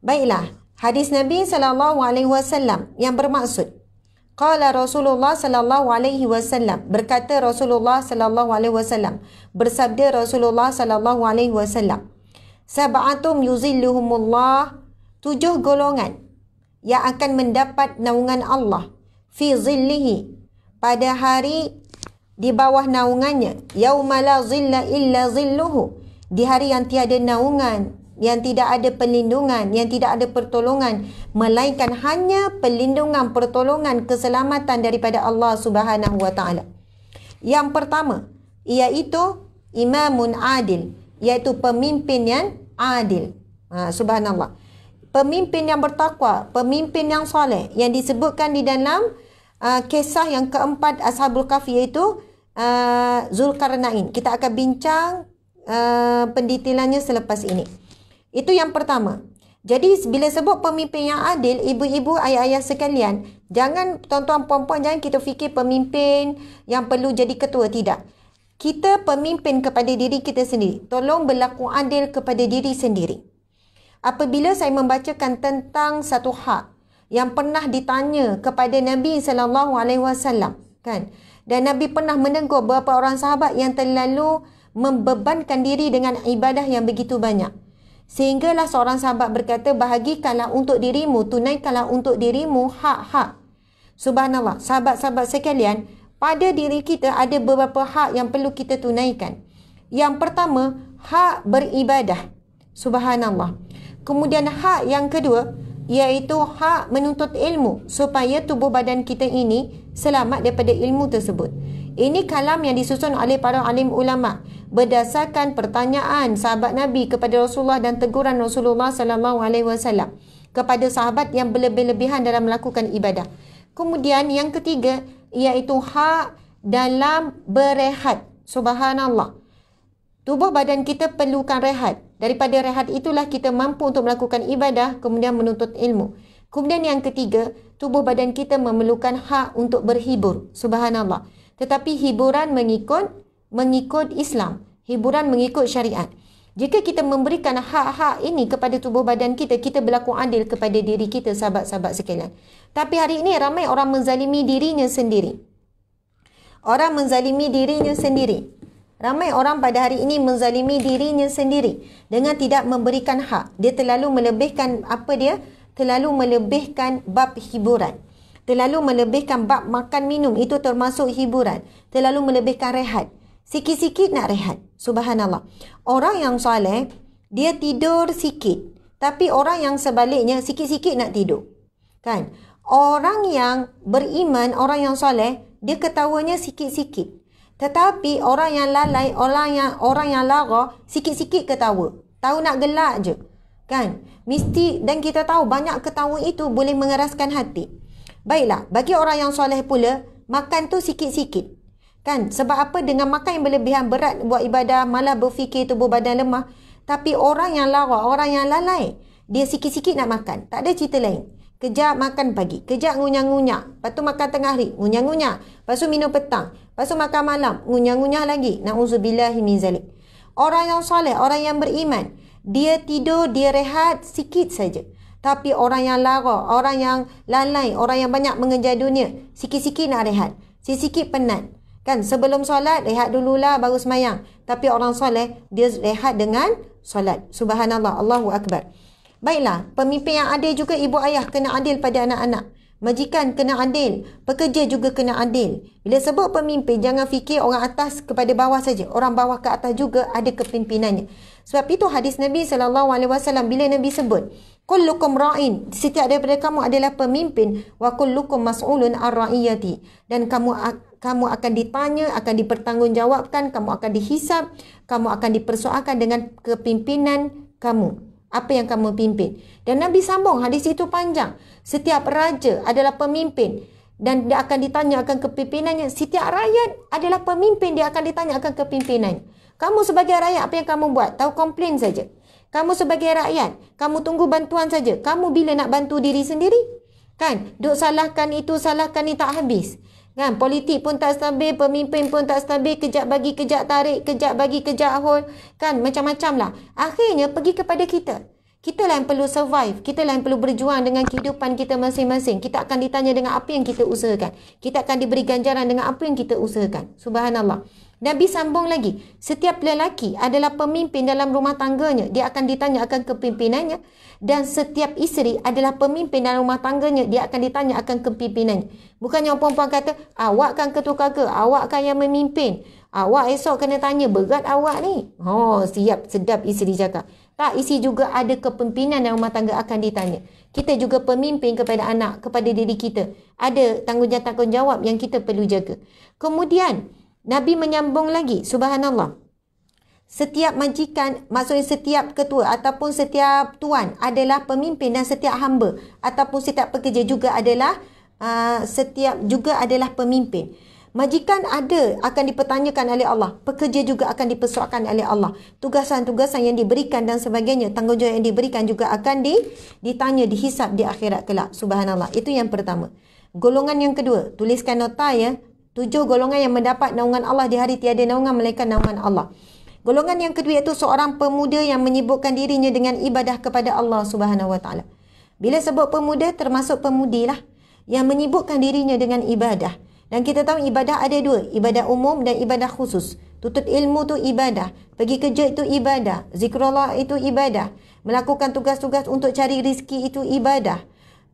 baiklah hadis nabi sallallahu alaihi wasallam yang bermaksud Qala Rasulullah sallallahu alaihi wasallam berkata Rasulullah sallallahu alaihi wasallam bersabda Rasulullah sallallahu alaihi wasallam Sab'atum yuzilluhumullah tujuh golongan yang akan mendapat naungan Allah fi zillihi pada hari di bawah naungannya Yaumala la zilla illa zilluhu di hari yang tiada naungan yang tidak ada perlindungan, yang tidak ada pertolongan melainkan hanya perlindungan, pertolongan, keselamatan daripada Allah Subhanahu wa taala. Yang pertama iaitu imamun adil, iaitu pemimpin yang adil. Ha, subhanallah. Pemimpin yang bertakwa, pemimpin yang soleh yang disebutkan di dalam uh, kisah yang keempat Ashabul Kahfi iaitu uh, Zulkarnain. Kita akan bincang uh, pendetailannya selepas ini. Itu yang pertama. Jadi bila sebut pemimpin yang adil, ibu-ibu, ayah-ayah sekalian, jangan tuan-tuan puan-puan jangan kita fikir pemimpin yang perlu jadi ketua tidak. Kita pemimpin kepada diri kita sendiri. Tolong berlaku adil kepada diri sendiri. Apabila saya membacakan tentang satu hak yang pernah ditanya kepada Nabi sallallahu alaihi wasallam, kan? Dan Nabi pernah menegur beberapa orang sahabat yang terlalu membebankan diri dengan ibadah yang begitu banyak. Sehinggalah seorang sahabat berkata, bahagikanlah untuk dirimu, tunaikanlah untuk dirimu hak-hak. Subhanallah, sahabat-sahabat sekalian, pada diri kita ada beberapa hak yang perlu kita tunaikan. Yang pertama, hak beribadah. Subhanallah. Kemudian hak yang kedua, iaitu hak menuntut ilmu supaya tubuh badan kita ini selamat daripada ilmu tersebut. Ini kalam yang disusun oleh para alim ulama berdasarkan pertanyaan sahabat Nabi kepada Rasulullah dan teguran Rasulullah sallallahu alaihi wasallam kepada sahabat yang berlebih-lebihan dalam melakukan ibadah. Kemudian yang ketiga iaitu hak dalam berehat. Subhanallah. Tubuh badan kita perlukan rehat. Daripada rehat itulah kita mampu untuk melakukan ibadah kemudian menuntut ilmu. Kemudian yang ketiga, tubuh badan kita memerlukan hak untuk berhibur. Subhanallah tetapi hiburan mengikut mengikut Islam, hiburan mengikut syariat. Jika kita memberikan hak-hak ini kepada tubuh badan kita, kita berlaku adil kepada diri kita sahabat-sahabat sekalian. Tapi hari ini ramai orang menzalimi dirinya sendiri. Orang menzalimi dirinya sendiri. Ramai orang pada hari ini menzalimi dirinya sendiri dengan tidak memberikan hak. Dia terlalu melebihkan apa dia? Terlalu melebihkan bab hiburan terlalu melebihkan bab makan minum itu termasuk hiburan terlalu melebihkan rehat sikit-sikit nak rehat subhanallah orang yang soleh dia tidur sikit tapi orang yang sebaliknya sikit-sikit nak tidur kan orang yang beriman orang yang soleh dia ketawanya sikit-sikit tetapi orang yang lalai orang yang orang yang lara sikit-sikit ketawa tahu nak gelak je kan mesti dan kita tahu banyak ketawa itu boleh mengeraskan hati Baiklah, bagi orang yang soleh pula, makan tu sikit-sikit. Kan? Sebab apa dengan makan yang berlebihan berat buat ibadah, malah berfikir tubuh badan lemah. Tapi orang yang lawa, orang yang lalai, dia sikit-sikit nak makan. Tak ada cerita lain. Kejap makan pagi, kejap ngunyah-ngunyah. Lepas tu makan tengah hari, ngunyah-ngunyah. Lepas tu minum petang. Lepas tu makan malam, ngunyah-ngunyah lagi. Na'udzubillah min zalik. Orang yang soleh, orang yang beriman, dia tidur, dia rehat sikit saja. Tapi orang yang larut, orang yang lalai, orang yang banyak mengejar dunia, sikit-sikit nak rehat. Sikit-sikit penat. Kan sebelum solat, rehat dululah baru semayang. Tapi orang soleh, dia rehat dengan solat. Subhanallah, Allahu Akbar. Baiklah, pemimpin yang adil juga ibu ayah kena adil pada anak-anak. Majikan kena adil, pekerja juga kena adil. Bila sebut pemimpin, jangan fikir orang atas kepada bawah saja. Orang bawah ke atas juga ada kepimpinannya. Sebab itu hadis Nabi sallallahu alaihi wasallam bila Nabi sebut, Kullukum ra'in. Setiap daripada kamu adalah pemimpin. Wa kullukum mas'ulun ar-ra'iyati. Dan kamu kamu akan ditanya, akan dipertanggungjawabkan, kamu akan dihisap, kamu akan dipersoalkan dengan kepimpinan kamu. Apa yang kamu pimpin. Dan Nabi sambung hadis itu panjang. Setiap raja adalah pemimpin dan dia akan ditanya akan kepimpinannya. Setiap rakyat adalah pemimpin, dia akan ditanya akan kepimpinannya. Kamu sebagai rakyat apa yang kamu buat? Tahu komplain saja. Kamu sebagai rakyat, kamu tunggu bantuan saja. Kamu bila nak bantu diri sendiri? Kan? Duk salahkan itu, salahkan ni tak habis. Kan? Politik pun tak stabil, pemimpin pun tak stabil. Kejap bagi, kejap tarik, kejap bagi, kejap hold. Kan? Macam-macam lah. Akhirnya pergi kepada kita kita lah yang perlu survive. Kita lah yang perlu berjuang dengan kehidupan kita masing-masing. Kita akan ditanya dengan apa yang kita usahakan. Kita akan diberi ganjaran dengan apa yang kita usahakan. Subhanallah. Nabi sambung lagi. Setiap lelaki adalah pemimpin dalam rumah tangganya. Dia akan ditanya akan kepimpinannya. Dan setiap isteri adalah pemimpin dalam rumah tangganya. Dia akan ditanya akan kepimpinannya. Bukannya orang perempuan kata, awak kan ketua kaga. Awak kan yang memimpin. Awak esok kena tanya, berat awak ni? Oh, siap, sedap isteri cakap. Tak isi juga ada kepimpinan dalam rumah tangga akan ditanya. Kita juga pemimpin kepada anak, kepada diri kita. Ada tanggungjawab-tanggungjawab yang kita perlu jaga. Kemudian, Nabi menyambung lagi, subhanallah. Setiap majikan, maksudnya setiap ketua ataupun setiap tuan adalah pemimpin dan setiap hamba ataupun setiap pekerja juga adalah uh, setiap juga adalah pemimpin. Majikan ada akan dipertanyakan oleh Allah. Pekerja juga akan dipersoalkan oleh Allah. Tugasan-tugasan yang diberikan dan sebagainya. Tanggungjawab yang diberikan juga akan di, ditanya, dihisap di akhirat kelak. Subhanallah. Itu yang pertama. Golongan yang kedua. Tuliskan nota ya. Tujuh golongan yang mendapat naungan Allah di hari tiada naungan melainkan naungan Allah. Golongan yang kedua itu seorang pemuda yang menyibukkan dirinya dengan ibadah kepada Allah Subhanahu Wa Taala. Bila sebut pemuda termasuk pemudilah yang menyibukkan dirinya dengan ibadah. Dan kita tahu ibadah ada dua, ibadah umum dan ibadah khusus. Tutut ilmu tu ibadah, pergi kerja itu ibadah, zikrullah itu ibadah, melakukan tugas-tugas untuk cari rizki itu ibadah.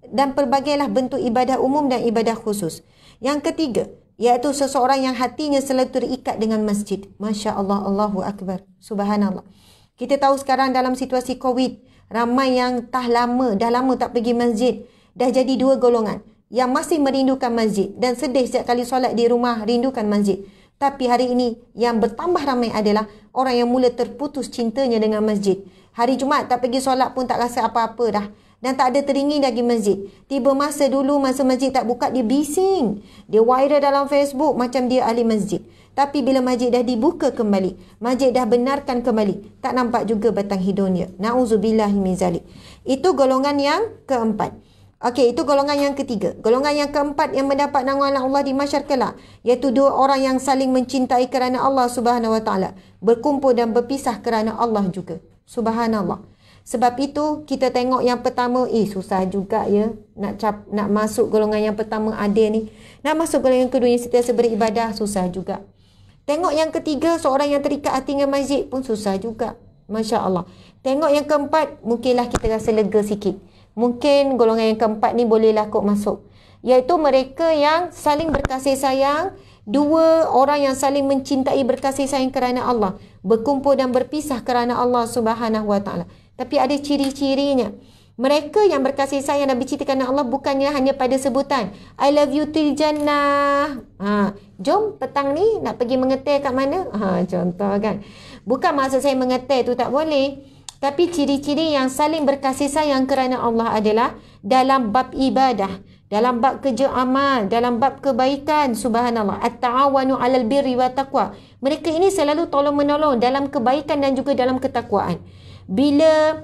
Dan pelbagailah bentuk ibadah umum dan ibadah khusus. Yang ketiga, iaitu seseorang yang hatinya selalu terikat dengan masjid. Masya Allah, Allahu Akbar, Subhanallah. Kita tahu sekarang dalam situasi COVID, ramai yang tak lama, dah lama tak pergi masjid. Dah jadi dua golongan yang masih merindukan masjid dan sedih setiap kali solat di rumah rindukan masjid. Tapi hari ini yang bertambah ramai adalah orang yang mula terputus cintanya dengan masjid. Hari Jumaat tak pergi solat pun tak rasa apa-apa dah. Dan tak ada teringin lagi masjid. Tiba masa dulu masa masjid tak buka dia bising. Dia viral dalam Facebook macam dia ahli masjid. Tapi bila masjid dah dibuka kembali, masjid dah benarkan kembali, tak nampak juga batang hidungnya. Na'udzubillahimizalik. Itu golongan yang keempat. Okey, itu golongan yang ketiga. Golongan yang keempat yang mendapat naungan Allah di masyar kelak. Iaitu dua orang yang saling mencintai kerana Allah subhanahu wa ta'ala. Berkumpul dan berpisah kerana Allah juga. Subhanallah. Sebab itu kita tengok yang pertama Eh susah juga ya Nak cap, nak masuk golongan yang pertama ada ni Nak masuk golongan kedua yang setiasa beribadah Susah juga Tengok yang ketiga seorang yang terikat hati dengan masjid pun susah juga Masya Allah Tengok yang keempat mungkinlah kita rasa lega sikit mungkin golongan yang keempat ni bolehlah kok masuk. Iaitu mereka yang saling berkasih sayang, dua orang yang saling mencintai berkasih sayang kerana Allah, berkumpul dan berpisah kerana Allah Subhanahu Wa Taala. Tapi ada ciri-cirinya. Mereka yang berkasih sayang dan bercinta kerana Allah bukannya hanya pada sebutan I love you till jannah. Ha, jom petang ni nak pergi mengetir kat mana? Ha, contoh kan. Bukan maksud saya mengetir tu tak boleh. Tapi ciri-ciri yang saling berkasih sayang kerana Allah adalah dalam bab ibadah, dalam bab kerja amal, dalam bab kebaikan, subhanallah. At-ta'awanu alal birri wa taqwa. Mereka ini selalu tolong-menolong dalam kebaikan dan juga dalam ketakwaan. Bila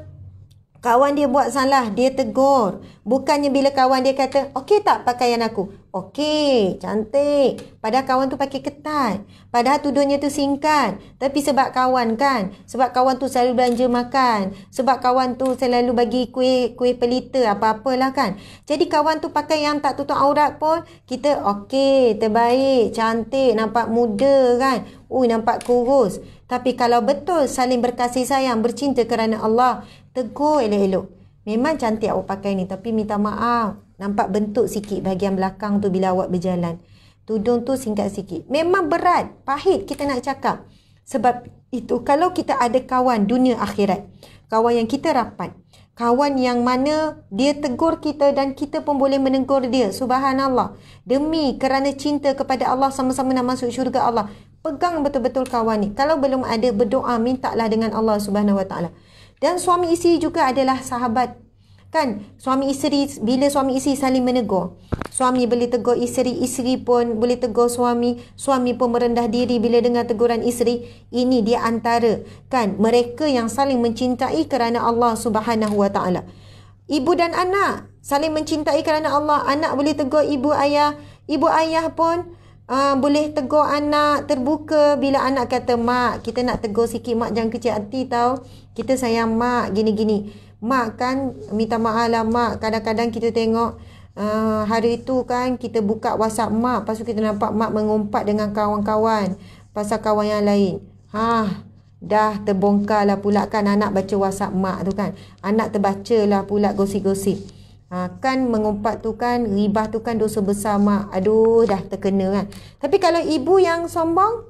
Kawan dia buat salah, dia tegur. Bukannya bila kawan dia kata, okey tak pakaian aku? Okey, cantik. Padahal kawan tu pakai ketat. Padahal tudungnya tu singkat. Tapi sebab kawan kan? Sebab kawan tu selalu belanja makan. Sebab kawan tu selalu bagi kuih, kuih pelita, apa-apalah kan? Jadi kawan tu pakai yang tak tutup aurat pun, kita okey, terbaik, cantik, nampak muda kan? Ui, nampak kurus. Tapi kalau betul saling berkasih sayang, bercinta kerana Allah, Tegur elok-elok. Memang cantik awak pakai ni tapi minta maaf. Nampak bentuk sikit bahagian belakang tu bila awak berjalan. Tudung tu singkat sikit. Memang berat. Pahit kita nak cakap. Sebab itu kalau kita ada kawan dunia akhirat. Kawan yang kita rapat. Kawan yang mana dia tegur kita dan kita pun boleh menegur dia. Subhanallah. Demi kerana cinta kepada Allah sama-sama nak masuk syurga Allah. Pegang betul-betul kawan ni. Kalau belum ada berdoa mintalah dengan Allah Subhanahu Wa Taala dan suami isteri juga adalah sahabat kan suami isteri bila suami isteri saling menegur suami boleh tegur isteri isteri pun boleh tegur suami suami pun merendah diri bila dengar teguran isteri ini dia antara kan mereka yang saling mencintai kerana Allah Subhanahu Wa Taala ibu dan anak saling mencintai kerana Allah anak boleh tegur ibu ayah ibu ayah pun Uh, boleh tegur anak terbuka bila anak kata mak kita nak tegur sikit mak jangan kecil hati tau kita sayang mak gini gini mak kan minta maaf lah mak kadang-kadang kita tengok uh, hari itu kan kita buka whatsapp mak pasal kita nampak mak mengumpat dengan kawan-kawan pasal kawan yang lain ha dah terbongkar lah pula kan anak baca whatsapp mak tu kan anak terbaca lah pula gosip-gosip Ha, kan mengumpat tu kan ribah tu kan dosa besar mak aduh dah terkena kan tapi kalau ibu yang sombong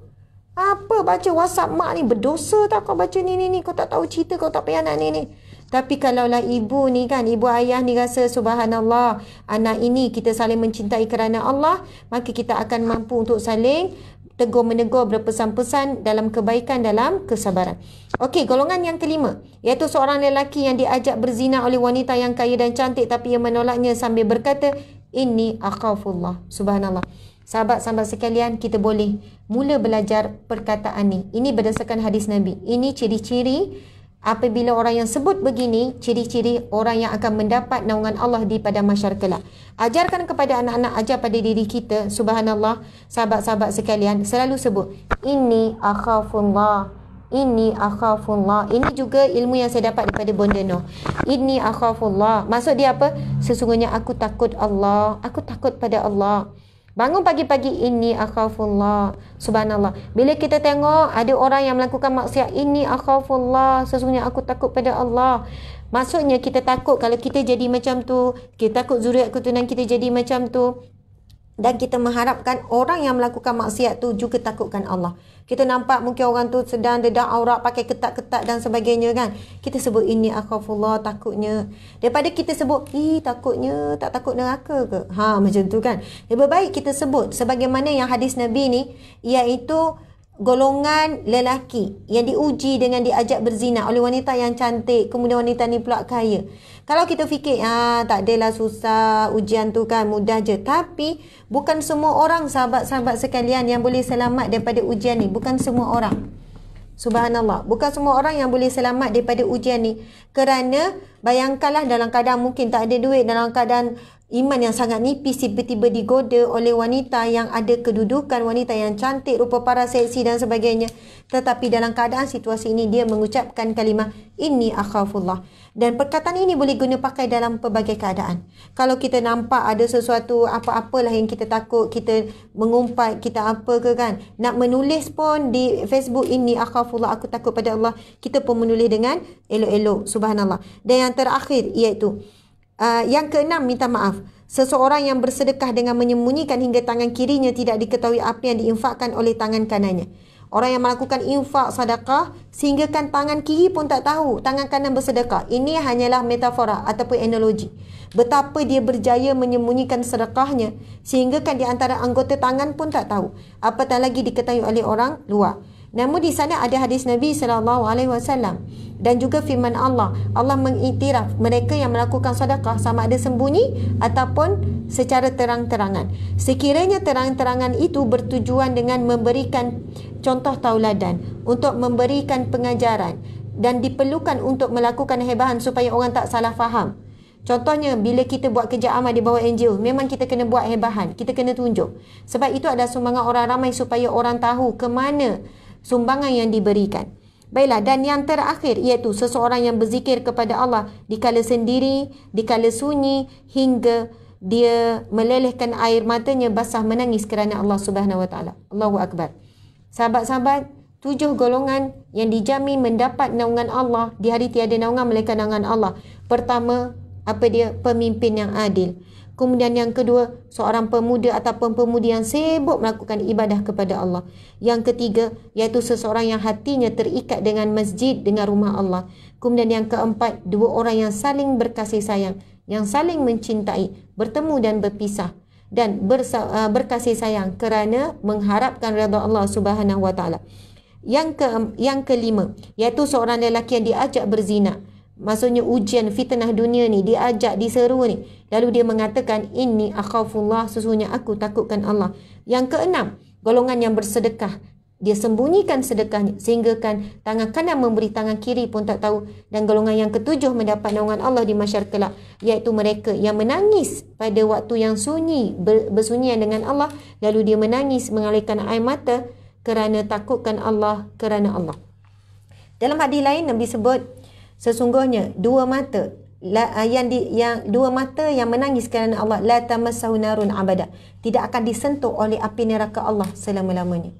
apa baca whatsapp mak ni berdosa tak kau baca ni ni ni kau tak tahu cerita kau tak payah nak ni ni tapi kalaulah ibu ni kan ibu ayah ni rasa subhanallah anak ini kita saling mencintai kerana Allah maka kita akan mampu untuk saling tegur menegur berpesan-pesan dalam kebaikan dalam kesabaran. Okey, golongan yang kelima iaitu seorang lelaki yang diajak berzina oleh wanita yang kaya dan cantik tapi ia menolaknya sambil berkata, "Ini akhafullah." Subhanallah. Sahabat-sahabat sekalian, kita boleh mula belajar perkataan ini. Ini berdasarkan hadis Nabi. Ini ciri-ciri apabila orang yang sebut begini ciri-ciri orang yang akan mendapat naungan Allah di pada masyarakat lah. Ajarkan kepada anak-anak ajar pada diri kita subhanallah sahabat-sahabat sekalian selalu sebut ini akhafullah ini akhafullah ini juga ilmu yang saya dapat daripada Bonda Noh ini akhafullah maksud dia apa sesungguhnya aku takut Allah aku takut pada Allah Bangun pagi-pagi ini akhafullah. Subhanallah. Bila kita tengok ada orang yang melakukan maksiat ini akhafullah. Sesungguhnya aku takut pada Allah. Maksudnya kita takut kalau kita jadi macam tu, kita takut zuriat keturunan kita jadi macam tu, dan kita mengharapkan orang yang melakukan maksiat tu juga takutkan Allah. Kita nampak mungkin orang tu sedang dedah aurat pakai ketat-ketat dan sebagainya kan. Kita sebut ini akhafullah takutnya. Daripada kita sebut, ih takutnya tak takut neraka ke? Ha macam tu kan. Lebih baik kita sebut sebagaimana yang hadis Nabi ni iaitu golongan lelaki yang diuji dengan diajak berzina oleh wanita yang cantik kemudian wanita ni pula kaya. Kalau kita fikir ah tak adalah susah ujian tu kan mudah je tapi bukan semua orang sahabat-sahabat sekalian yang boleh selamat daripada ujian ni bukan semua orang. Subhanallah, bukan semua orang yang boleh selamat daripada ujian ni. Kerana bayangkanlah dalam keadaan mungkin tak ada duit, dalam keadaan Iman yang sangat nipis tiba-tiba digoda oleh wanita yang ada kedudukan wanita yang cantik rupa para seksi dan sebagainya. Tetapi dalam keadaan situasi ini dia mengucapkan kalimah ini akhafullah. Dan perkataan ini boleh guna pakai dalam pelbagai keadaan. Kalau kita nampak ada sesuatu apa-apalah yang kita takut, kita mengumpat, kita apa ke kan. Nak menulis pun di Facebook ini akhafullah aku takut pada Allah. Kita pun menulis dengan elok-elok subhanallah. Dan yang terakhir iaitu Ah, yang keenam minta maaf. Seseorang yang bersedekah dengan menyembunyikan hingga tangan kirinya tidak diketahui apa yang diinfakkan oleh tangan kanannya. Orang yang melakukan infak sedekah sehingga kan tangan kiri pun tak tahu tangan kanan bersedekah. Ini hanyalah metafora ataupun analogi. Betapa dia berjaya menyembunyikan sedekahnya sehingga kan di antara anggota tangan pun tak tahu. Apatah lagi diketahui oleh orang luar. Namun di sana ada hadis Nabi sallallahu alaihi wasallam dan juga firman Allah. Allah mengiktiraf mereka yang melakukan sedekah sama ada sembunyi ataupun secara terang-terangan. Sekiranya terang-terangan itu bertujuan dengan memberikan contoh tauladan untuk memberikan pengajaran dan diperlukan untuk melakukan hebahan supaya orang tak salah faham. Contohnya bila kita buat kerja amal di bawah NGO memang kita kena buat hebahan, kita kena tunjuk. Sebab itu ada semangat orang ramai supaya orang tahu ke mana sumbangan yang diberikan. Baiklah dan yang terakhir iaitu seseorang yang berzikir kepada Allah dikala sendiri, dikala sunyi hingga dia melelehkan air matanya basah menangis kerana Allah Subhanahu Wa Taala. Allahu Akbar. Sahabat-sahabat, tujuh golongan yang dijamin mendapat naungan Allah di hari tiada naungan melainkan naungan Allah. Pertama, apa dia pemimpin yang adil. Kemudian yang kedua, seorang pemuda atau pemudi yang sibuk melakukan ibadah kepada Allah. Yang ketiga, iaitu seseorang yang hatinya terikat dengan masjid, dengan rumah Allah. Kemudian yang keempat, dua orang yang saling berkasih sayang, yang saling mencintai, bertemu dan berpisah dan eh, berkasih sayang kerana mengharapkan redha Allah Subhanahu Yang ke yang kelima, iaitu seorang lelaki yang diajak berzina maksudnya ujian fitnah dunia ni diajak diseru ni lalu dia mengatakan inni akhafullah sesungguhnya aku takutkan Allah yang keenam golongan yang bersedekah dia sembunyikan sedekah, sehingga kan tangan kanan memberi tangan kiri pun tak tahu dan golongan yang ketujuh mendapat naungan Allah di masyarakat kelak iaitu mereka yang menangis pada waktu yang sunyi bersunyian dengan Allah lalu dia menangis mengalirkan air mata kerana takutkan Allah kerana Allah dalam hadis lain Nabi sebut sesungguhnya dua mata la, ah, yang di, yang dua mata yang menangis kerana Allah la tamassahu narun abada tidak akan disentuh oleh api neraka Allah selama-lamanya.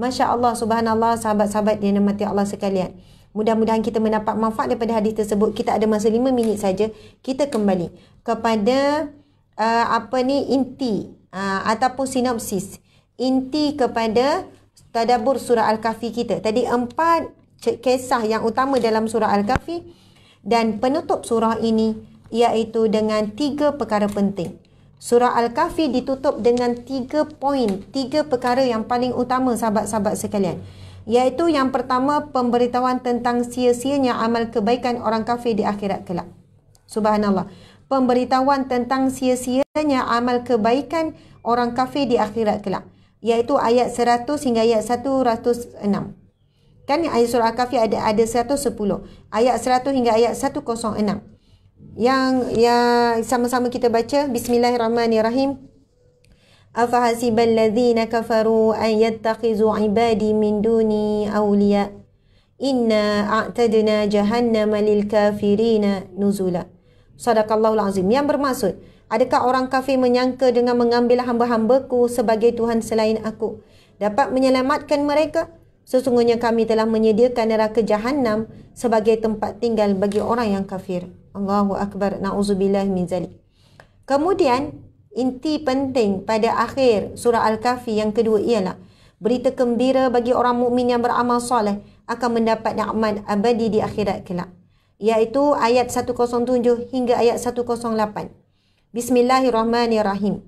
Masya-Allah subhanallah sahabat-sahabat yang dirahmati Allah sekalian. Mudah-mudahan kita mendapat manfaat daripada hadis tersebut. Kita ada masa lima minit saja. Kita kembali kepada uh, apa ni inti uh, ataupun sinopsis. Inti kepada tadabur surah Al-Kahfi kita. Tadi empat kisah yang utama dalam surah Al-Kahfi dan penutup surah ini iaitu dengan tiga perkara penting. Surah Al-Kahfi ditutup dengan tiga poin, tiga perkara yang paling utama sahabat-sahabat sekalian. Iaitu yang pertama pemberitahuan tentang sia-sianya amal kebaikan orang kafir di akhirat kelak. Subhanallah. Pemberitahuan tentang sia-sianya amal kebaikan orang kafir di akhirat kelak. Iaitu ayat 100 hingga ayat 106. Kan ayat surah Al-Kahfi ada ada 110. Ayat 100 hingga ayat 106. Yang yang sama-sama kita baca bismillahirrahmanirrahim. Afahasiballadhina kafaru an yattakhizu ibadi min duni awliya. Inna a'tadna jahannama lil kafirina nuzula. Sadaqallahul azim. Yang bermaksud, adakah orang kafir menyangka dengan mengambil hamba-hambaku sebagai Tuhan selain aku? Dapat menyelamatkan Mereka? Sesungguhnya kami telah menyediakan neraka jahanam sebagai tempat tinggal bagi orang yang kafir. Allahu Akbar. Nauzubillah min zalik. Kemudian, inti penting pada akhir surah Al-Kahfi yang kedua ialah berita gembira bagi orang mukmin yang beramal soleh akan mendapat nikmat abadi di akhirat kelak Yaitu ayat 107 hingga ayat 108 Bismillahirrahmanirrahim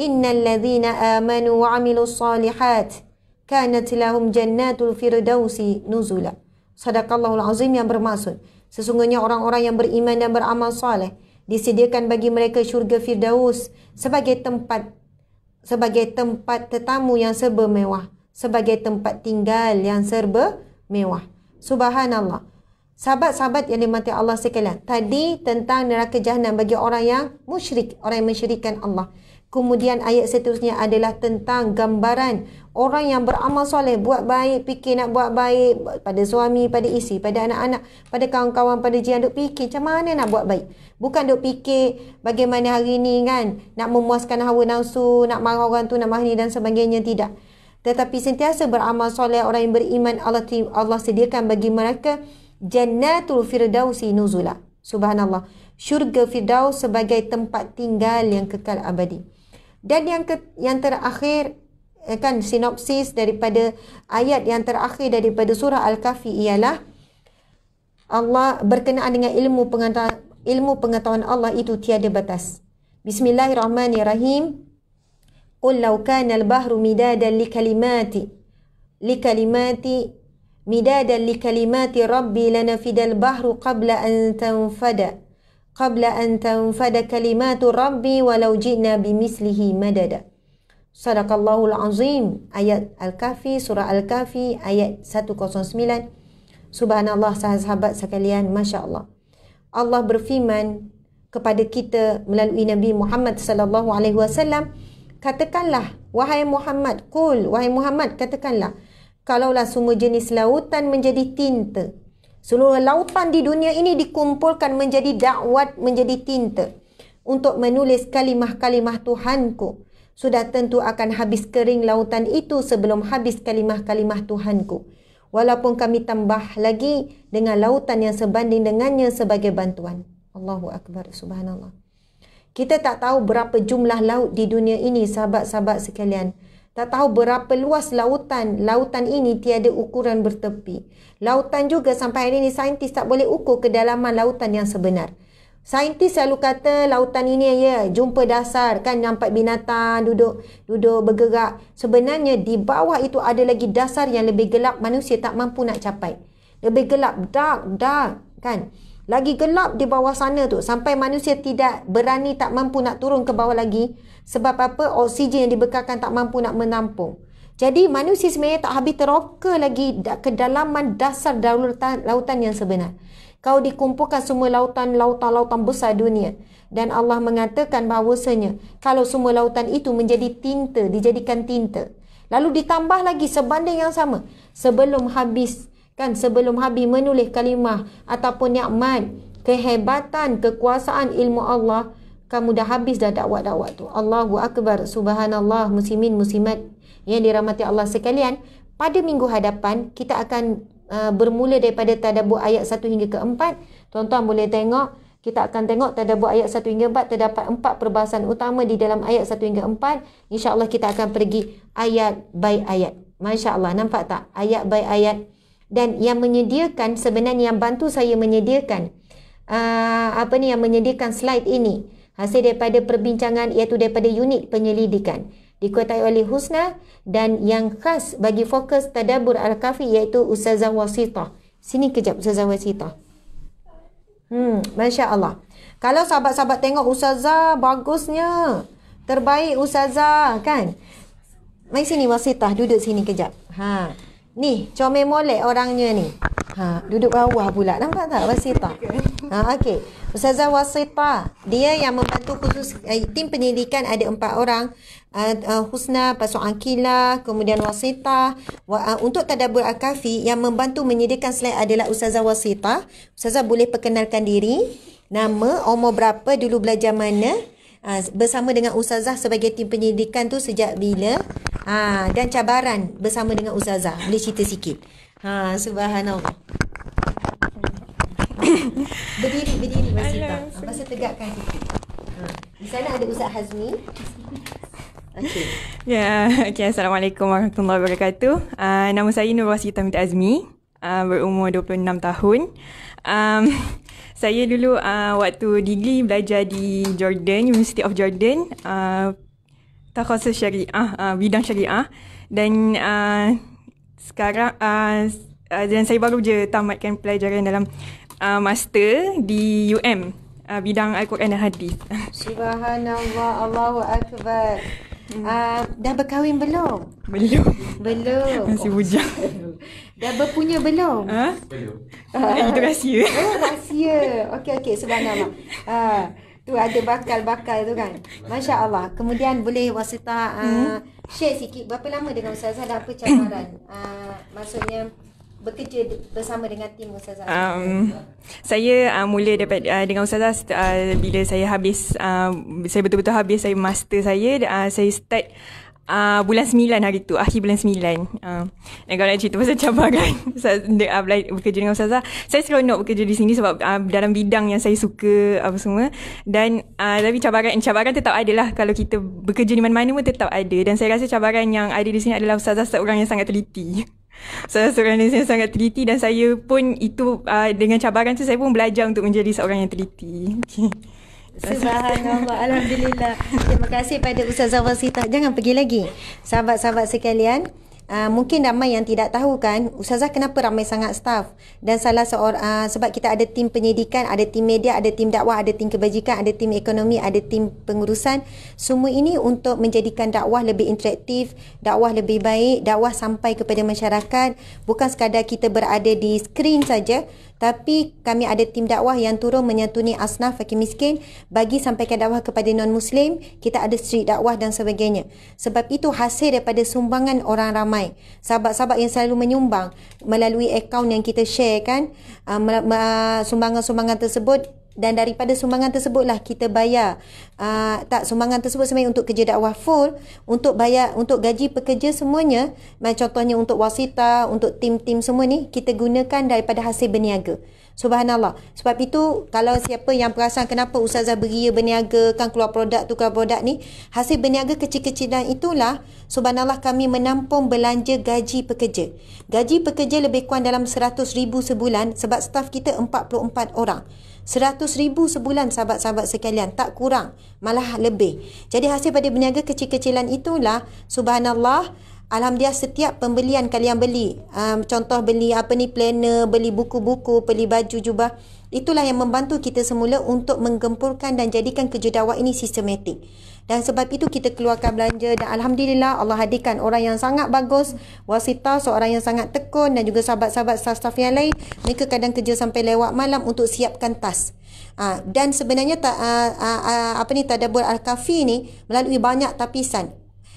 Innal ladhina amanu wa amilu salihat kanat lahum jannatul firdausi nuzula. Sadaqallahul azim yang bermaksud, sesungguhnya orang-orang yang beriman dan beramal saleh disediakan bagi mereka syurga firdaus sebagai tempat sebagai tempat tetamu yang serba mewah, sebagai tempat tinggal yang serba mewah. Subhanallah. Sahabat-sahabat yang dimati Allah sekalian. Tadi tentang neraka jahannam bagi orang yang musyrik. Orang yang mensyirikan Allah. Kemudian ayat seterusnya adalah tentang gambaran orang yang beramal soleh, buat baik, fikir nak buat baik pada suami, pada isteri, pada anak-anak, pada kawan-kawan, pada jiran, duk fikir macam mana nak buat baik. Bukan duk fikir bagaimana hari ini kan, nak memuaskan hawa nafsu, nak marah orang tu, nak marah ni dan sebagainya, tidak. Tetapi sentiasa beramal soleh orang yang beriman Allah Allah sediakan bagi mereka jannatul firdausi nuzula. Subhanallah. Syurga Firdaus sebagai tempat tinggal yang kekal abadi. Dan yang ke, yang terakhir eh, kan sinopsis daripada ayat yang terakhir daripada surah Al-Kahfi ialah Allah berkenaan dengan ilmu pengetahuan ilmu pengetahuan Allah itu tiada batas. Bismillahirrahmanirrahim. Qul law kana al-bahru midadan li kalimati li kalimati midadan li kalimati rabbi lanafida al-bahru qabla an tanfada qabla an tanfada kalimatu rabbi walau jina bimislihi madada. Sadaqallahul azim ayat Al-Kahfi surah Al-Kahfi ayat 109. Subhanallah sahabat sekalian, masya-Allah. Allah berfirman kepada kita melalui Nabi Muhammad sallallahu alaihi wasallam, katakanlah wahai Muhammad, qul wahai Muhammad katakanlah, kalaulah semua jenis lautan menjadi tinta, Seluruh lautan di dunia ini dikumpulkan menjadi dakwat, menjadi tinta. Untuk menulis kalimah-kalimah Tuhanku. Sudah tentu akan habis kering lautan itu sebelum habis kalimah-kalimah Tuhanku. Walaupun kami tambah lagi dengan lautan yang sebanding dengannya sebagai bantuan. Allahu Akbar, Subhanallah. Kita tak tahu berapa jumlah laut di dunia ini, sahabat-sahabat sekalian. Tak tahu berapa luas lautan. Lautan ini tiada ukuran bertepi. Lautan juga sampai hari ini saintis tak boleh ukur kedalaman lautan yang sebenar. Saintis selalu kata lautan ini ya jumpa dasar kan nampak binatang duduk duduk bergerak. Sebenarnya di bawah itu ada lagi dasar yang lebih gelap manusia tak mampu nak capai. Lebih gelap dark dark kan. Lagi gelap di bawah sana tu sampai manusia tidak berani tak mampu nak turun ke bawah lagi. Sebab apa? Oksigen yang dibekalkan tak mampu nak menampung. Jadi manusia sebenarnya tak habis teroka lagi ke kedalaman dasar daulatan lautan yang sebenar. Kau dikumpulkan semua lautan-lautan-lautan besar dunia. Dan Allah mengatakan bahawasanya, kalau semua lautan itu menjadi tinta, dijadikan tinta. Lalu ditambah lagi sebanding yang sama. Sebelum habis, kan sebelum habis menulis kalimah ataupun nikmat, kehebatan, kekuasaan ilmu Allah, kamu dah habis dah dakwah-dakwah tu. Allahu Akbar, Subhanallah, Muslimin, Muslimat yang dirahmati Allah sekalian. Pada minggu hadapan, kita akan uh, bermula daripada tadabur ayat 1 hingga keempat. Tuan-tuan boleh tengok. Kita akan tengok tadabur ayat 1 hingga 4. Terdapat empat perbahasan utama di dalam ayat 1 hingga 4. InsyaAllah kita akan pergi ayat by ayat. Masya Allah, nampak tak? Ayat by ayat. Dan yang menyediakan, sebenarnya yang bantu saya menyediakan, uh, apa ni, yang menyediakan slide ini, hasil daripada perbincangan iaitu daripada unit penyelidikan dikuatai oleh Husna dan yang khas bagi fokus tadabur al-kafi iaitu Ustazah Wasitah. Sini kejap Ustazah Wasitah. Hmm, Masya Allah. Kalau sahabat-sahabat tengok Ustazah, bagusnya. Terbaik Ustazah, kan? Mari sini Wasitah, duduk sini kejap. Ha. Ni, comel molek orangnya ni. Ha, duduk bawah pula. Nampak tak Wasitah? Okay. Ha, okey. Ustazah Wasita, dia yang membantu khusus uh, tim pendidikan ada empat orang. Uh, uh, Husna, Pasuk Angkila, kemudian Wasita. Wa, uh, untuk Tadabur Akafi, yang membantu menyediakan slide adalah Ustazah Wasita. Ustazah boleh perkenalkan diri, nama, umur berapa, dulu belajar mana. Uh, bersama dengan Ustazah sebagai tim penyelidikan tu sejak bila uh, dan cabaran bersama dengan Ustazah boleh cerita sikit ha, subhanallah berdiri berdiri masih tak masih tegakkan kaki ha. di sana ada Ustaz Hazmi Okay. Ya, yeah. okay. Assalamualaikum warahmatullahi wabarakatuh. Uh, nama saya Nur Wasita Minta Azmi, uh, berumur 26 tahun. Um, saya dulu uh, waktu degree belajar di Jordan, University of Jordan, uh, takhasus syariah, uh, bidang syariah. Dan uh, sekarang, uh, dan saya baru je tamatkan pelajaran dalam uh, master di UM uh, bidang Al-Quran dan Hadis. Subhanallah, Allahu akbar. Hmm. Uh, dah berkahwin belum? Belum. Belum. Masih bujang. dah berpunya belum? Ha? Belum. Uh, itu rahsia. Oh, rahsia. Okey okey, subhanallah. Uh, tu ada bakal-bakal tu kan. Masya-Allah. Kemudian boleh wasita uh, hmm. share sikit berapa lama dengan ustazah dan apa cabaran? Uh, maksudnya bekerja bersama dengan tim Ustazah? Um, saya uh, mula dapat uh, dengan Ustazah uh, bila saya habis, uh, saya betul-betul habis saya master saya, uh, saya start Uh, bulan sembilan hari tu Akhir bulan sembilan uh, Dan kalau nak cerita pasal cabaran uh, Bekerja dengan Ustazah Saya nak bekerja di sini Sebab uh, dalam bidang yang saya suka Apa semua Dan uh, Tapi cabaran Cabaran tetap ada lah Kalau kita bekerja di mana-mana pun Tetap ada Dan saya rasa cabaran yang ada di sini Adalah Ustazah seorang yang sangat teliti saya seorang yang sangat teliti dan saya pun itu uh, dengan cabaran tu saya pun belajar untuk menjadi seorang yang teliti. Okay. Subhanallah. Alhamdulillah. Terima kasih pada Ustazah Wasita. Jangan pergi lagi. Sahabat-sahabat sekalian, Uh, mungkin ramai yang tidak tahu kan Ustazah kenapa ramai sangat staff Dan salah seorang uh, Sebab kita ada tim penyidikan Ada tim media Ada tim dakwah Ada tim kebajikan Ada tim ekonomi Ada tim pengurusan Semua ini untuk menjadikan dakwah lebih interaktif Dakwah lebih baik Dakwah sampai kepada masyarakat Bukan sekadar kita berada di skrin saja tapi kami ada tim dakwah yang turun menyatuni asnaf fakir miskin bagi sampaikan dakwah kepada non muslim kita ada street dakwah dan sebagainya sebab itu hasil daripada sumbangan orang ramai sahabat-sahabat yang selalu menyumbang melalui akaun yang kita share kan uh, sumbangan-sumbangan tersebut dan daripada sumbangan tersebutlah kita bayar uh, tak sumbangan tersebut sebenarnya untuk kerja dakwah full untuk bayar untuk gaji pekerja semuanya macam contohnya untuk wasita untuk tim-tim semua ni kita gunakan daripada hasil berniaga subhanallah sebab itu kalau siapa yang perasan kenapa ustazah beria berniaga kan keluar produk tukar produk ni hasil berniaga kecil-kecilan itulah subhanallah kami menampung belanja gaji pekerja gaji pekerja lebih kurang dalam 100 ribu sebulan sebab staff kita 44 orang RM100,000 sebulan sahabat-sahabat sekalian. Tak kurang. Malah lebih. Jadi hasil pada berniaga kecil-kecilan itulah. Subhanallah. Alhamdulillah setiap pembelian kalian beli um, Contoh beli apa ni planner, beli buku-buku, beli baju jubah Itulah yang membantu kita semula untuk menggempurkan dan jadikan kerja ini sistematik Dan sebab itu kita keluarkan belanja dan Alhamdulillah Allah hadirkan orang yang sangat bagus Wasita, seorang yang sangat tekun dan juga sahabat-sahabat staff-staff yang lain Mereka kadang kerja sampai lewat malam untuk siapkan tas Ha, dan sebenarnya ta, uh, uh, uh, apa ni tadabbur al-kafi ni melalui banyak tapisan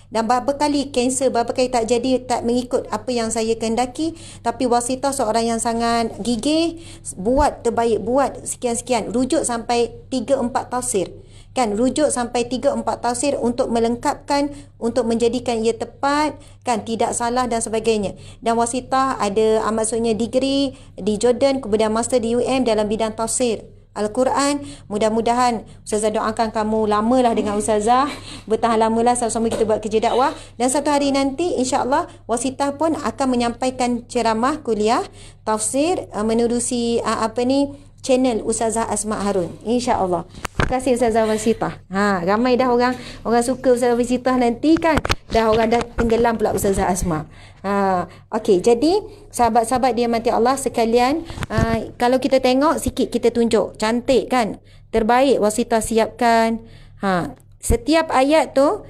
dan beberapa kali cancel beberapa kali tak jadi tak mengikut apa yang saya kehendaki tapi wasitah seorang yang sangat gigih buat terbaik buat sekian-sekian rujuk sampai 3 4 tafsir kan rujuk sampai 3 4 tafsir untuk melengkapkan untuk menjadikan ia tepat kan tidak salah dan sebagainya dan wasitah ada ah, maksudnya degree di Jordan kemudian master di UM dalam bidang tafsir Al-Quran Mudah-mudahan Ustazah doakan kamu Lamalah dengan Ustazah Bertahan lamalah Sama-sama kita buat kerja dakwah Dan satu hari nanti InsyaAllah Wasitah pun akan menyampaikan Ceramah kuliah Tafsir uh, Menerusi uh, Apa ni channel Ustazah Asma Harun. InsyaAllah. Terima kasih Ustazah Wasitah. Ha, ramai dah orang orang suka Ustazah Wasitah nanti kan. Dah orang dah tenggelam pula Ustazah Asma. Ha, okay, jadi sahabat-sahabat dia mati Allah sekalian. Uh, kalau kita tengok sikit kita tunjuk. Cantik kan? Terbaik Wasitah siapkan. Ha, setiap ayat tu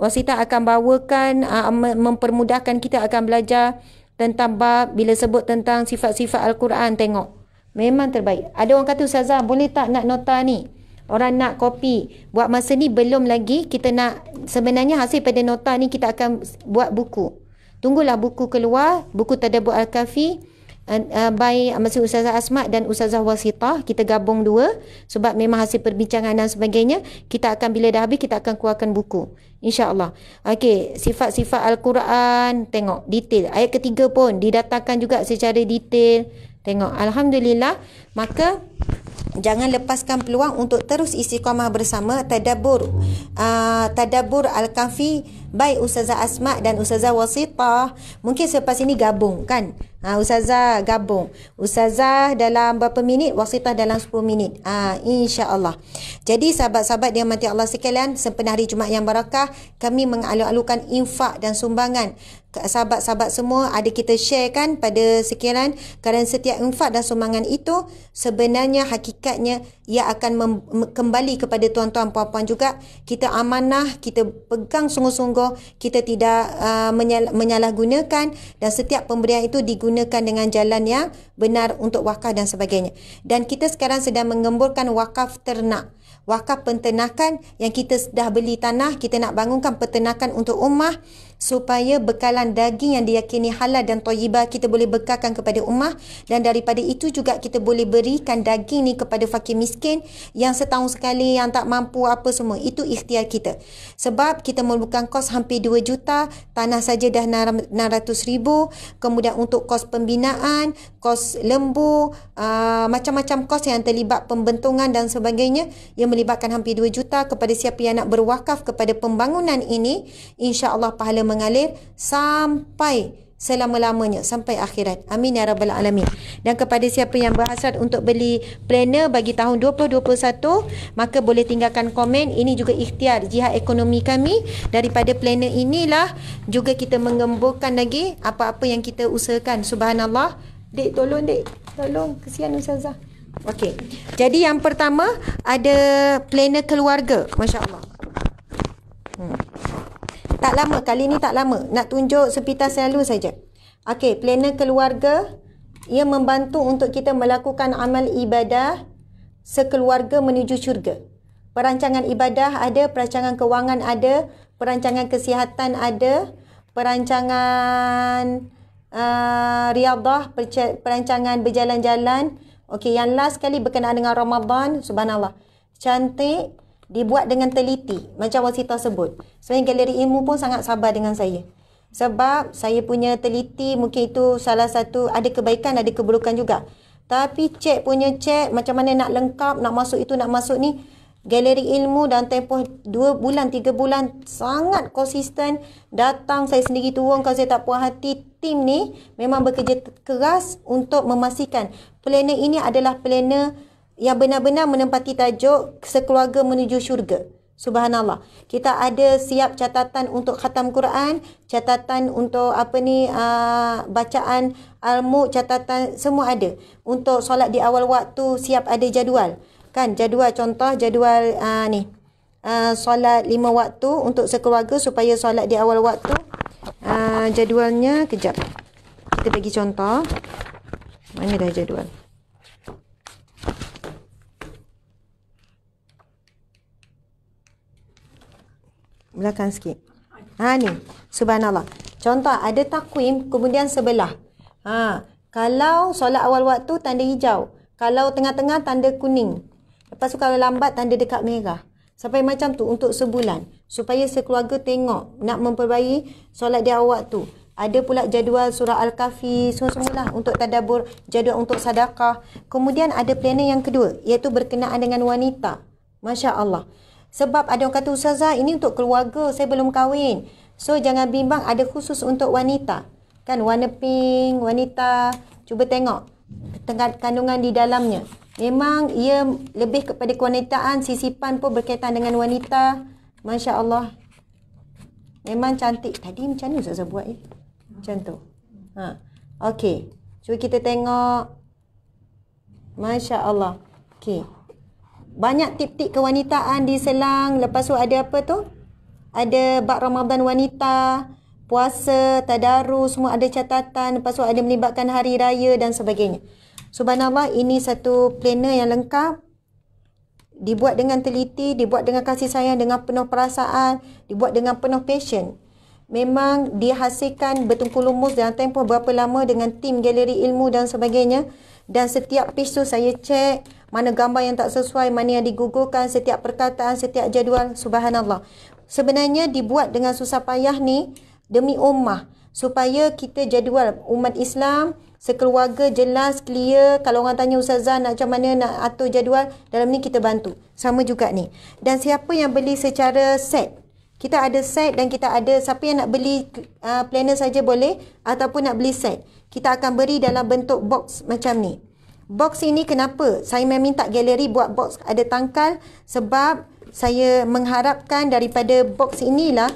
Wasitah akan bawakan, uh, mempermudahkan kita akan belajar tentang bab bila sebut tentang sifat-sifat Al-Quran. Tengok. Memang terbaik. Ada orang kata Ustazah boleh tak nak nota ni? Orang nak kopi. Buat masa ni belum lagi kita nak sebenarnya hasil pada nota ni kita akan buat buku. Tunggulah buku keluar. Buku Tadabur Al-Kafi by Masih Ustazah Asmat dan Ustazah Wasitah kita gabung dua sebab memang hasil perbincangan dan sebagainya kita akan bila dah habis kita akan keluarkan buku insyaAllah ok sifat-sifat Al-Quran tengok detail ayat ketiga pun didatangkan juga secara detail Tengok, Alhamdulillah maka jangan lepaskan peluang untuk terus isi istiqamah bersama tadabur, uh, tadabbur al-kafi baik ustazah asma dan ustazah wasitah mungkin selepas ini gabung kan ha, ustazah gabung ustazah dalam berapa minit wasitah dalam 10 minit ha, insyaAllah jadi sahabat-sahabat yang mati Allah sekalian sempena hari Jumaat yang barakah kami mengalu-alukan infak dan sumbangan sahabat-sahabat semua ada kita share kan pada sekian kerana setiap infak dan sumbangan itu sebenarnya hakikatnya ia akan kembali kepada tuan-tuan puan-puan juga kita amanah kita pegang sungguh-sungguh kita tidak uh, menyal- menyalahgunakan dan setiap pemberian itu digunakan dengan jalan yang benar untuk wakaf dan sebagainya dan kita sekarang sedang mengemburkan wakaf ternak wakaf penternakan yang kita dah beli tanah kita nak bangunkan peternakan untuk ummah supaya bekalan daging yang diyakini halal dan toyibah kita boleh bekalkan kepada ummah dan daripada itu juga kita boleh berikan daging ni kepada fakir miskin yang setahun sekali yang tak mampu apa semua itu ikhtiar kita sebab kita memerlukan kos hampir 2 juta tanah saja dah 600 ribu kemudian untuk kos pembinaan kos lembu ah, macam-macam kos yang terlibat pembentungan dan sebagainya yang melibatkan hampir 2 juta kepada siapa yang nak berwakaf kepada pembangunan ini insyaAllah pahala mengalir sampai selama-lamanya sampai akhirat. Amin ya rabbal alamin. Dan kepada siapa yang berhasrat untuk beli planner bagi tahun 2021, maka boleh tinggalkan komen. Ini juga ikhtiar jihad ekonomi kami. Daripada planner inilah juga kita mengembangkan lagi apa-apa yang kita usahakan. Subhanallah. Dek tolong dek. Tolong kesian ustazah. Okey. Jadi yang pertama ada planner keluarga. Masya-Allah. Hmm tak lama kali ni tak lama nak tunjuk sepintas selalu saja okey planner keluarga ia membantu untuk kita melakukan amal ibadah sekeluarga menuju syurga perancangan ibadah ada perancangan kewangan ada perancangan kesihatan ada perancangan uh, riadah perancangan berjalan-jalan okey yang last sekali berkenaan dengan Ramadan subhanallah cantik dibuat dengan teliti macam Wasita sebut. Sebenarnya galeri ilmu pun sangat sabar dengan saya. Sebab saya punya teliti mungkin itu salah satu ada kebaikan ada keburukan juga. Tapi cek punya cek macam mana nak lengkap nak masuk itu nak masuk ni galeri ilmu dan tempoh 2 bulan 3 bulan sangat konsisten datang saya sendiri turun kalau saya tak puas hati tim ni memang bekerja keras untuk memastikan planner ini adalah planner yang benar-benar menempati tajuk sekeluarga menuju syurga. Subhanallah. Kita ada siap catatan untuk khatam Quran, catatan untuk apa ni aa, ah, bacaan almu, catatan semua ada. Untuk solat di awal waktu siap ada jadual. Kan jadual contoh jadual aa, ah, ni. Aa, ah, solat lima waktu untuk sekeluarga supaya solat di awal waktu. Aa, jadualnya kejap. Kita bagi contoh. Mana dah jadual? belakang sikit. Ha ni, subhanallah. Contoh ada takwim kemudian sebelah. Ha, kalau solat awal waktu tanda hijau, kalau tengah-tengah tanda kuning. Lepas tu kalau lambat tanda dekat merah. Sampai macam tu untuk sebulan supaya sekeluarga tengok nak memperbaiki solat dia awal waktu. Ada pula jadual surah Al-Kahfi, semua-semualah untuk tadabur, jadual untuk sadakah. Kemudian ada planning yang kedua, iaitu berkenaan dengan wanita. Masya Allah. Sebab ada orang kata Ustazah ini untuk keluarga saya belum kahwin. So jangan bimbang ada khusus untuk wanita. Kan warna pink, wanita. Cuba tengok tengah kandungan di dalamnya. Memang ia lebih kepada kewanitaan. Sisipan pun berkaitan dengan wanita. Masya Allah. Memang cantik. Tadi macam mana Ustazah buat ya? Macam tu. Ha. Okay. Cuba kita tengok. Masya Allah. Okay banyak tip-tip kewanitaan di Selang. Lepas tu ada apa tu? Ada bak Ramadan wanita, puasa, tadaru, semua ada catatan. Lepas tu ada melibatkan hari raya dan sebagainya. Subhanallah, ini satu planner yang lengkap. Dibuat dengan teliti, dibuat dengan kasih sayang, dengan penuh perasaan, dibuat dengan penuh passion. Memang dihasilkan bertungkul lumus dalam tempoh berapa lama dengan tim galeri ilmu dan sebagainya dan setiap page tu saya check mana gambar yang tak sesuai, mana yang digugurkan, setiap perkataan, setiap jadual, subhanallah. Sebenarnya dibuat dengan susah payah ni demi ummah supaya kita jadual umat Islam sekeluarga jelas, clear. Kalau orang tanya ustazah nak macam mana nak atur jadual, dalam ni kita bantu. Sama juga ni. Dan siapa yang beli secara set, kita ada set dan kita ada siapa yang nak beli uh, planner saja boleh ataupun nak beli set. Kita akan beri dalam bentuk box macam ni. Box ini kenapa? Saya meminta galeri buat box ada tangkal sebab saya mengharapkan daripada box inilah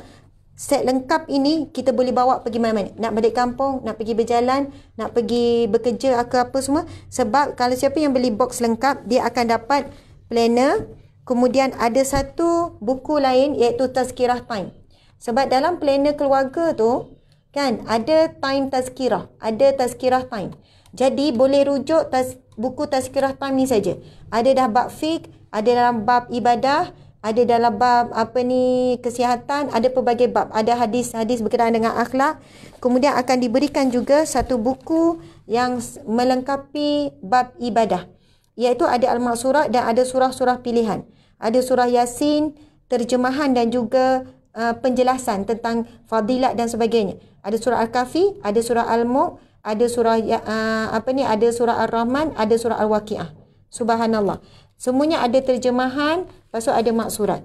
set lengkap ini kita boleh bawa pergi mana-mana. Nak balik kampung, nak pergi berjalan, nak pergi bekerja ke apa semua. Sebab kalau siapa yang beli box lengkap, dia akan dapat planner, Kemudian ada satu buku lain iaitu Tazkirah Time. Sebab dalam planner keluarga tu kan ada time tazkirah, ada tazkirah time. Jadi boleh rujuk taz, buku tazkirah time ni saja. Ada dah bab fik, ada dalam bab ibadah, ada dalam bab apa ni kesihatan, ada pelbagai bab, ada hadis-hadis berkaitan dengan akhlak. Kemudian akan diberikan juga satu buku yang melengkapi bab ibadah iaitu ada al maksurat dan ada surah-surah pilihan. Ada surah Yasin, terjemahan dan juga uh, penjelasan tentang fadilat dan sebagainya. Ada surah Al-Kahfi, ada surah Al-Mulk, ada surah ya, uh, apa ni, ada surah Ar-Rahman, ada surah Al-Waqiah. Subhanallah. Semuanya ada terjemahan, lepas tu ada maksurat.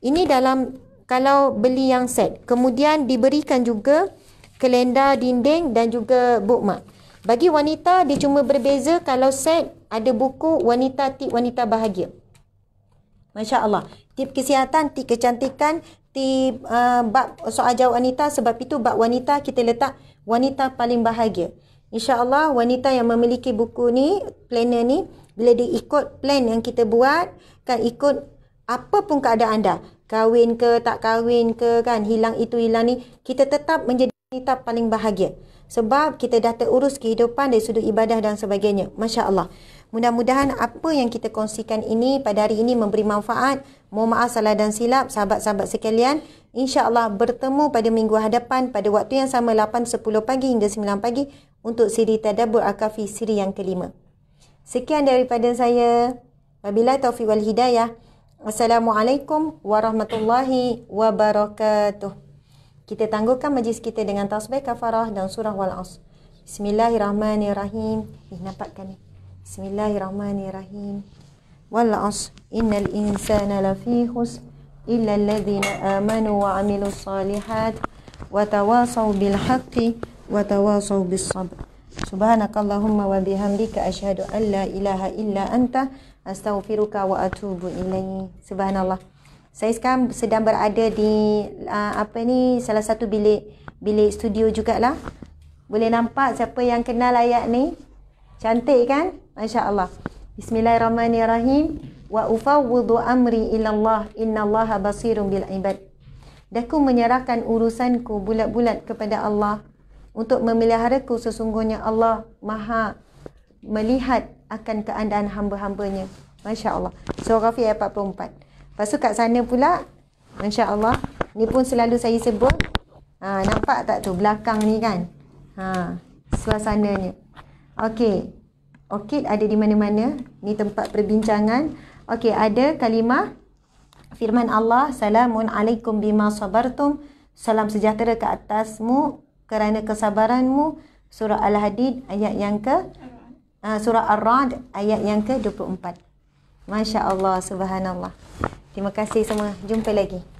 Ini dalam kalau beli yang set. Kemudian diberikan juga kalendar dinding dan juga bookmark. Bagi wanita, dia cuma berbeza kalau set ada buku wanita tip wanita bahagia. Masya Allah. Tip kesihatan, tip kecantikan, tip uh, bab soal jawab wanita. Sebab itu bab wanita kita letak wanita paling bahagia. Insya Allah wanita yang memiliki buku ni, planner ni, bila dia ikut plan yang kita buat, kan ikut apa pun keadaan anda. kawin ke tak kawin ke kan, hilang itu hilang ni. Kita tetap menjadi wanita paling bahagia sebab kita dah terurus kehidupan dari sudut ibadah dan sebagainya. Masya Allah. Mudah-mudahan apa yang kita kongsikan ini pada hari ini memberi manfaat. Mohon maaf salah dan silap sahabat-sahabat sekalian. Insya Allah bertemu pada minggu hadapan pada waktu yang sama 8.10 pagi hingga 9 pagi untuk siri Tadabur Akafi siri yang kelima. Sekian daripada saya. Bila taufiq wal hidayah. Assalamualaikum warahmatullahi wabarakatuh. Kita tangguhkan majlis kita dengan tasbih kafarah dan surah wal'as. Bismillahirrahmanirrahim. Eh, nampakkan ni. Bismillahirrahmanirrahim. Wal'as. Innal insana lafi khus. Illa alladhina amanu wa amilu salihat. Watawasaw bilhaqi. Watawasaw bisabr. Subhanakallahumma wa bihamdika ashhadu an la ilaha illa anta astaghfiruka wa atubu ilayk. Subhanallah saya sekarang sedang berada di uh, apa ni salah satu bilik bilik studio jugalah. Boleh nampak siapa yang kenal ayat ni? Cantik kan? Masya-Allah. Bismillahirrahmanirrahim. Wa ufawwidu amri ila Allah, innallaha basirun bil ibad. Daku menyerahkan urusanku bulat-bulat kepada Allah untuk memeliharaku sesungguhnya Allah Maha melihat akan keadaan hamba-hambanya. Masya-Allah. Surah Rafi ayat 44. Lepas tu kat sana pula, Masya Allah, ni pun selalu saya sebut. Ha, nampak tak tu belakang ni kan? Ha, suasananya. Okey. Okey ada di mana-mana. Ni tempat perbincangan. Okey, ada kalimah firman Allah, "Salamun alaikum bima sabartum." Salam sejahtera ke atasmu kerana kesabaranmu. Surah Al-Hadid ayat yang ke ha, Surah Ar-Ra'd ayat yang ke-24. Masya-Allah, subhanallah. Terima kasih semua. Jumpa lagi.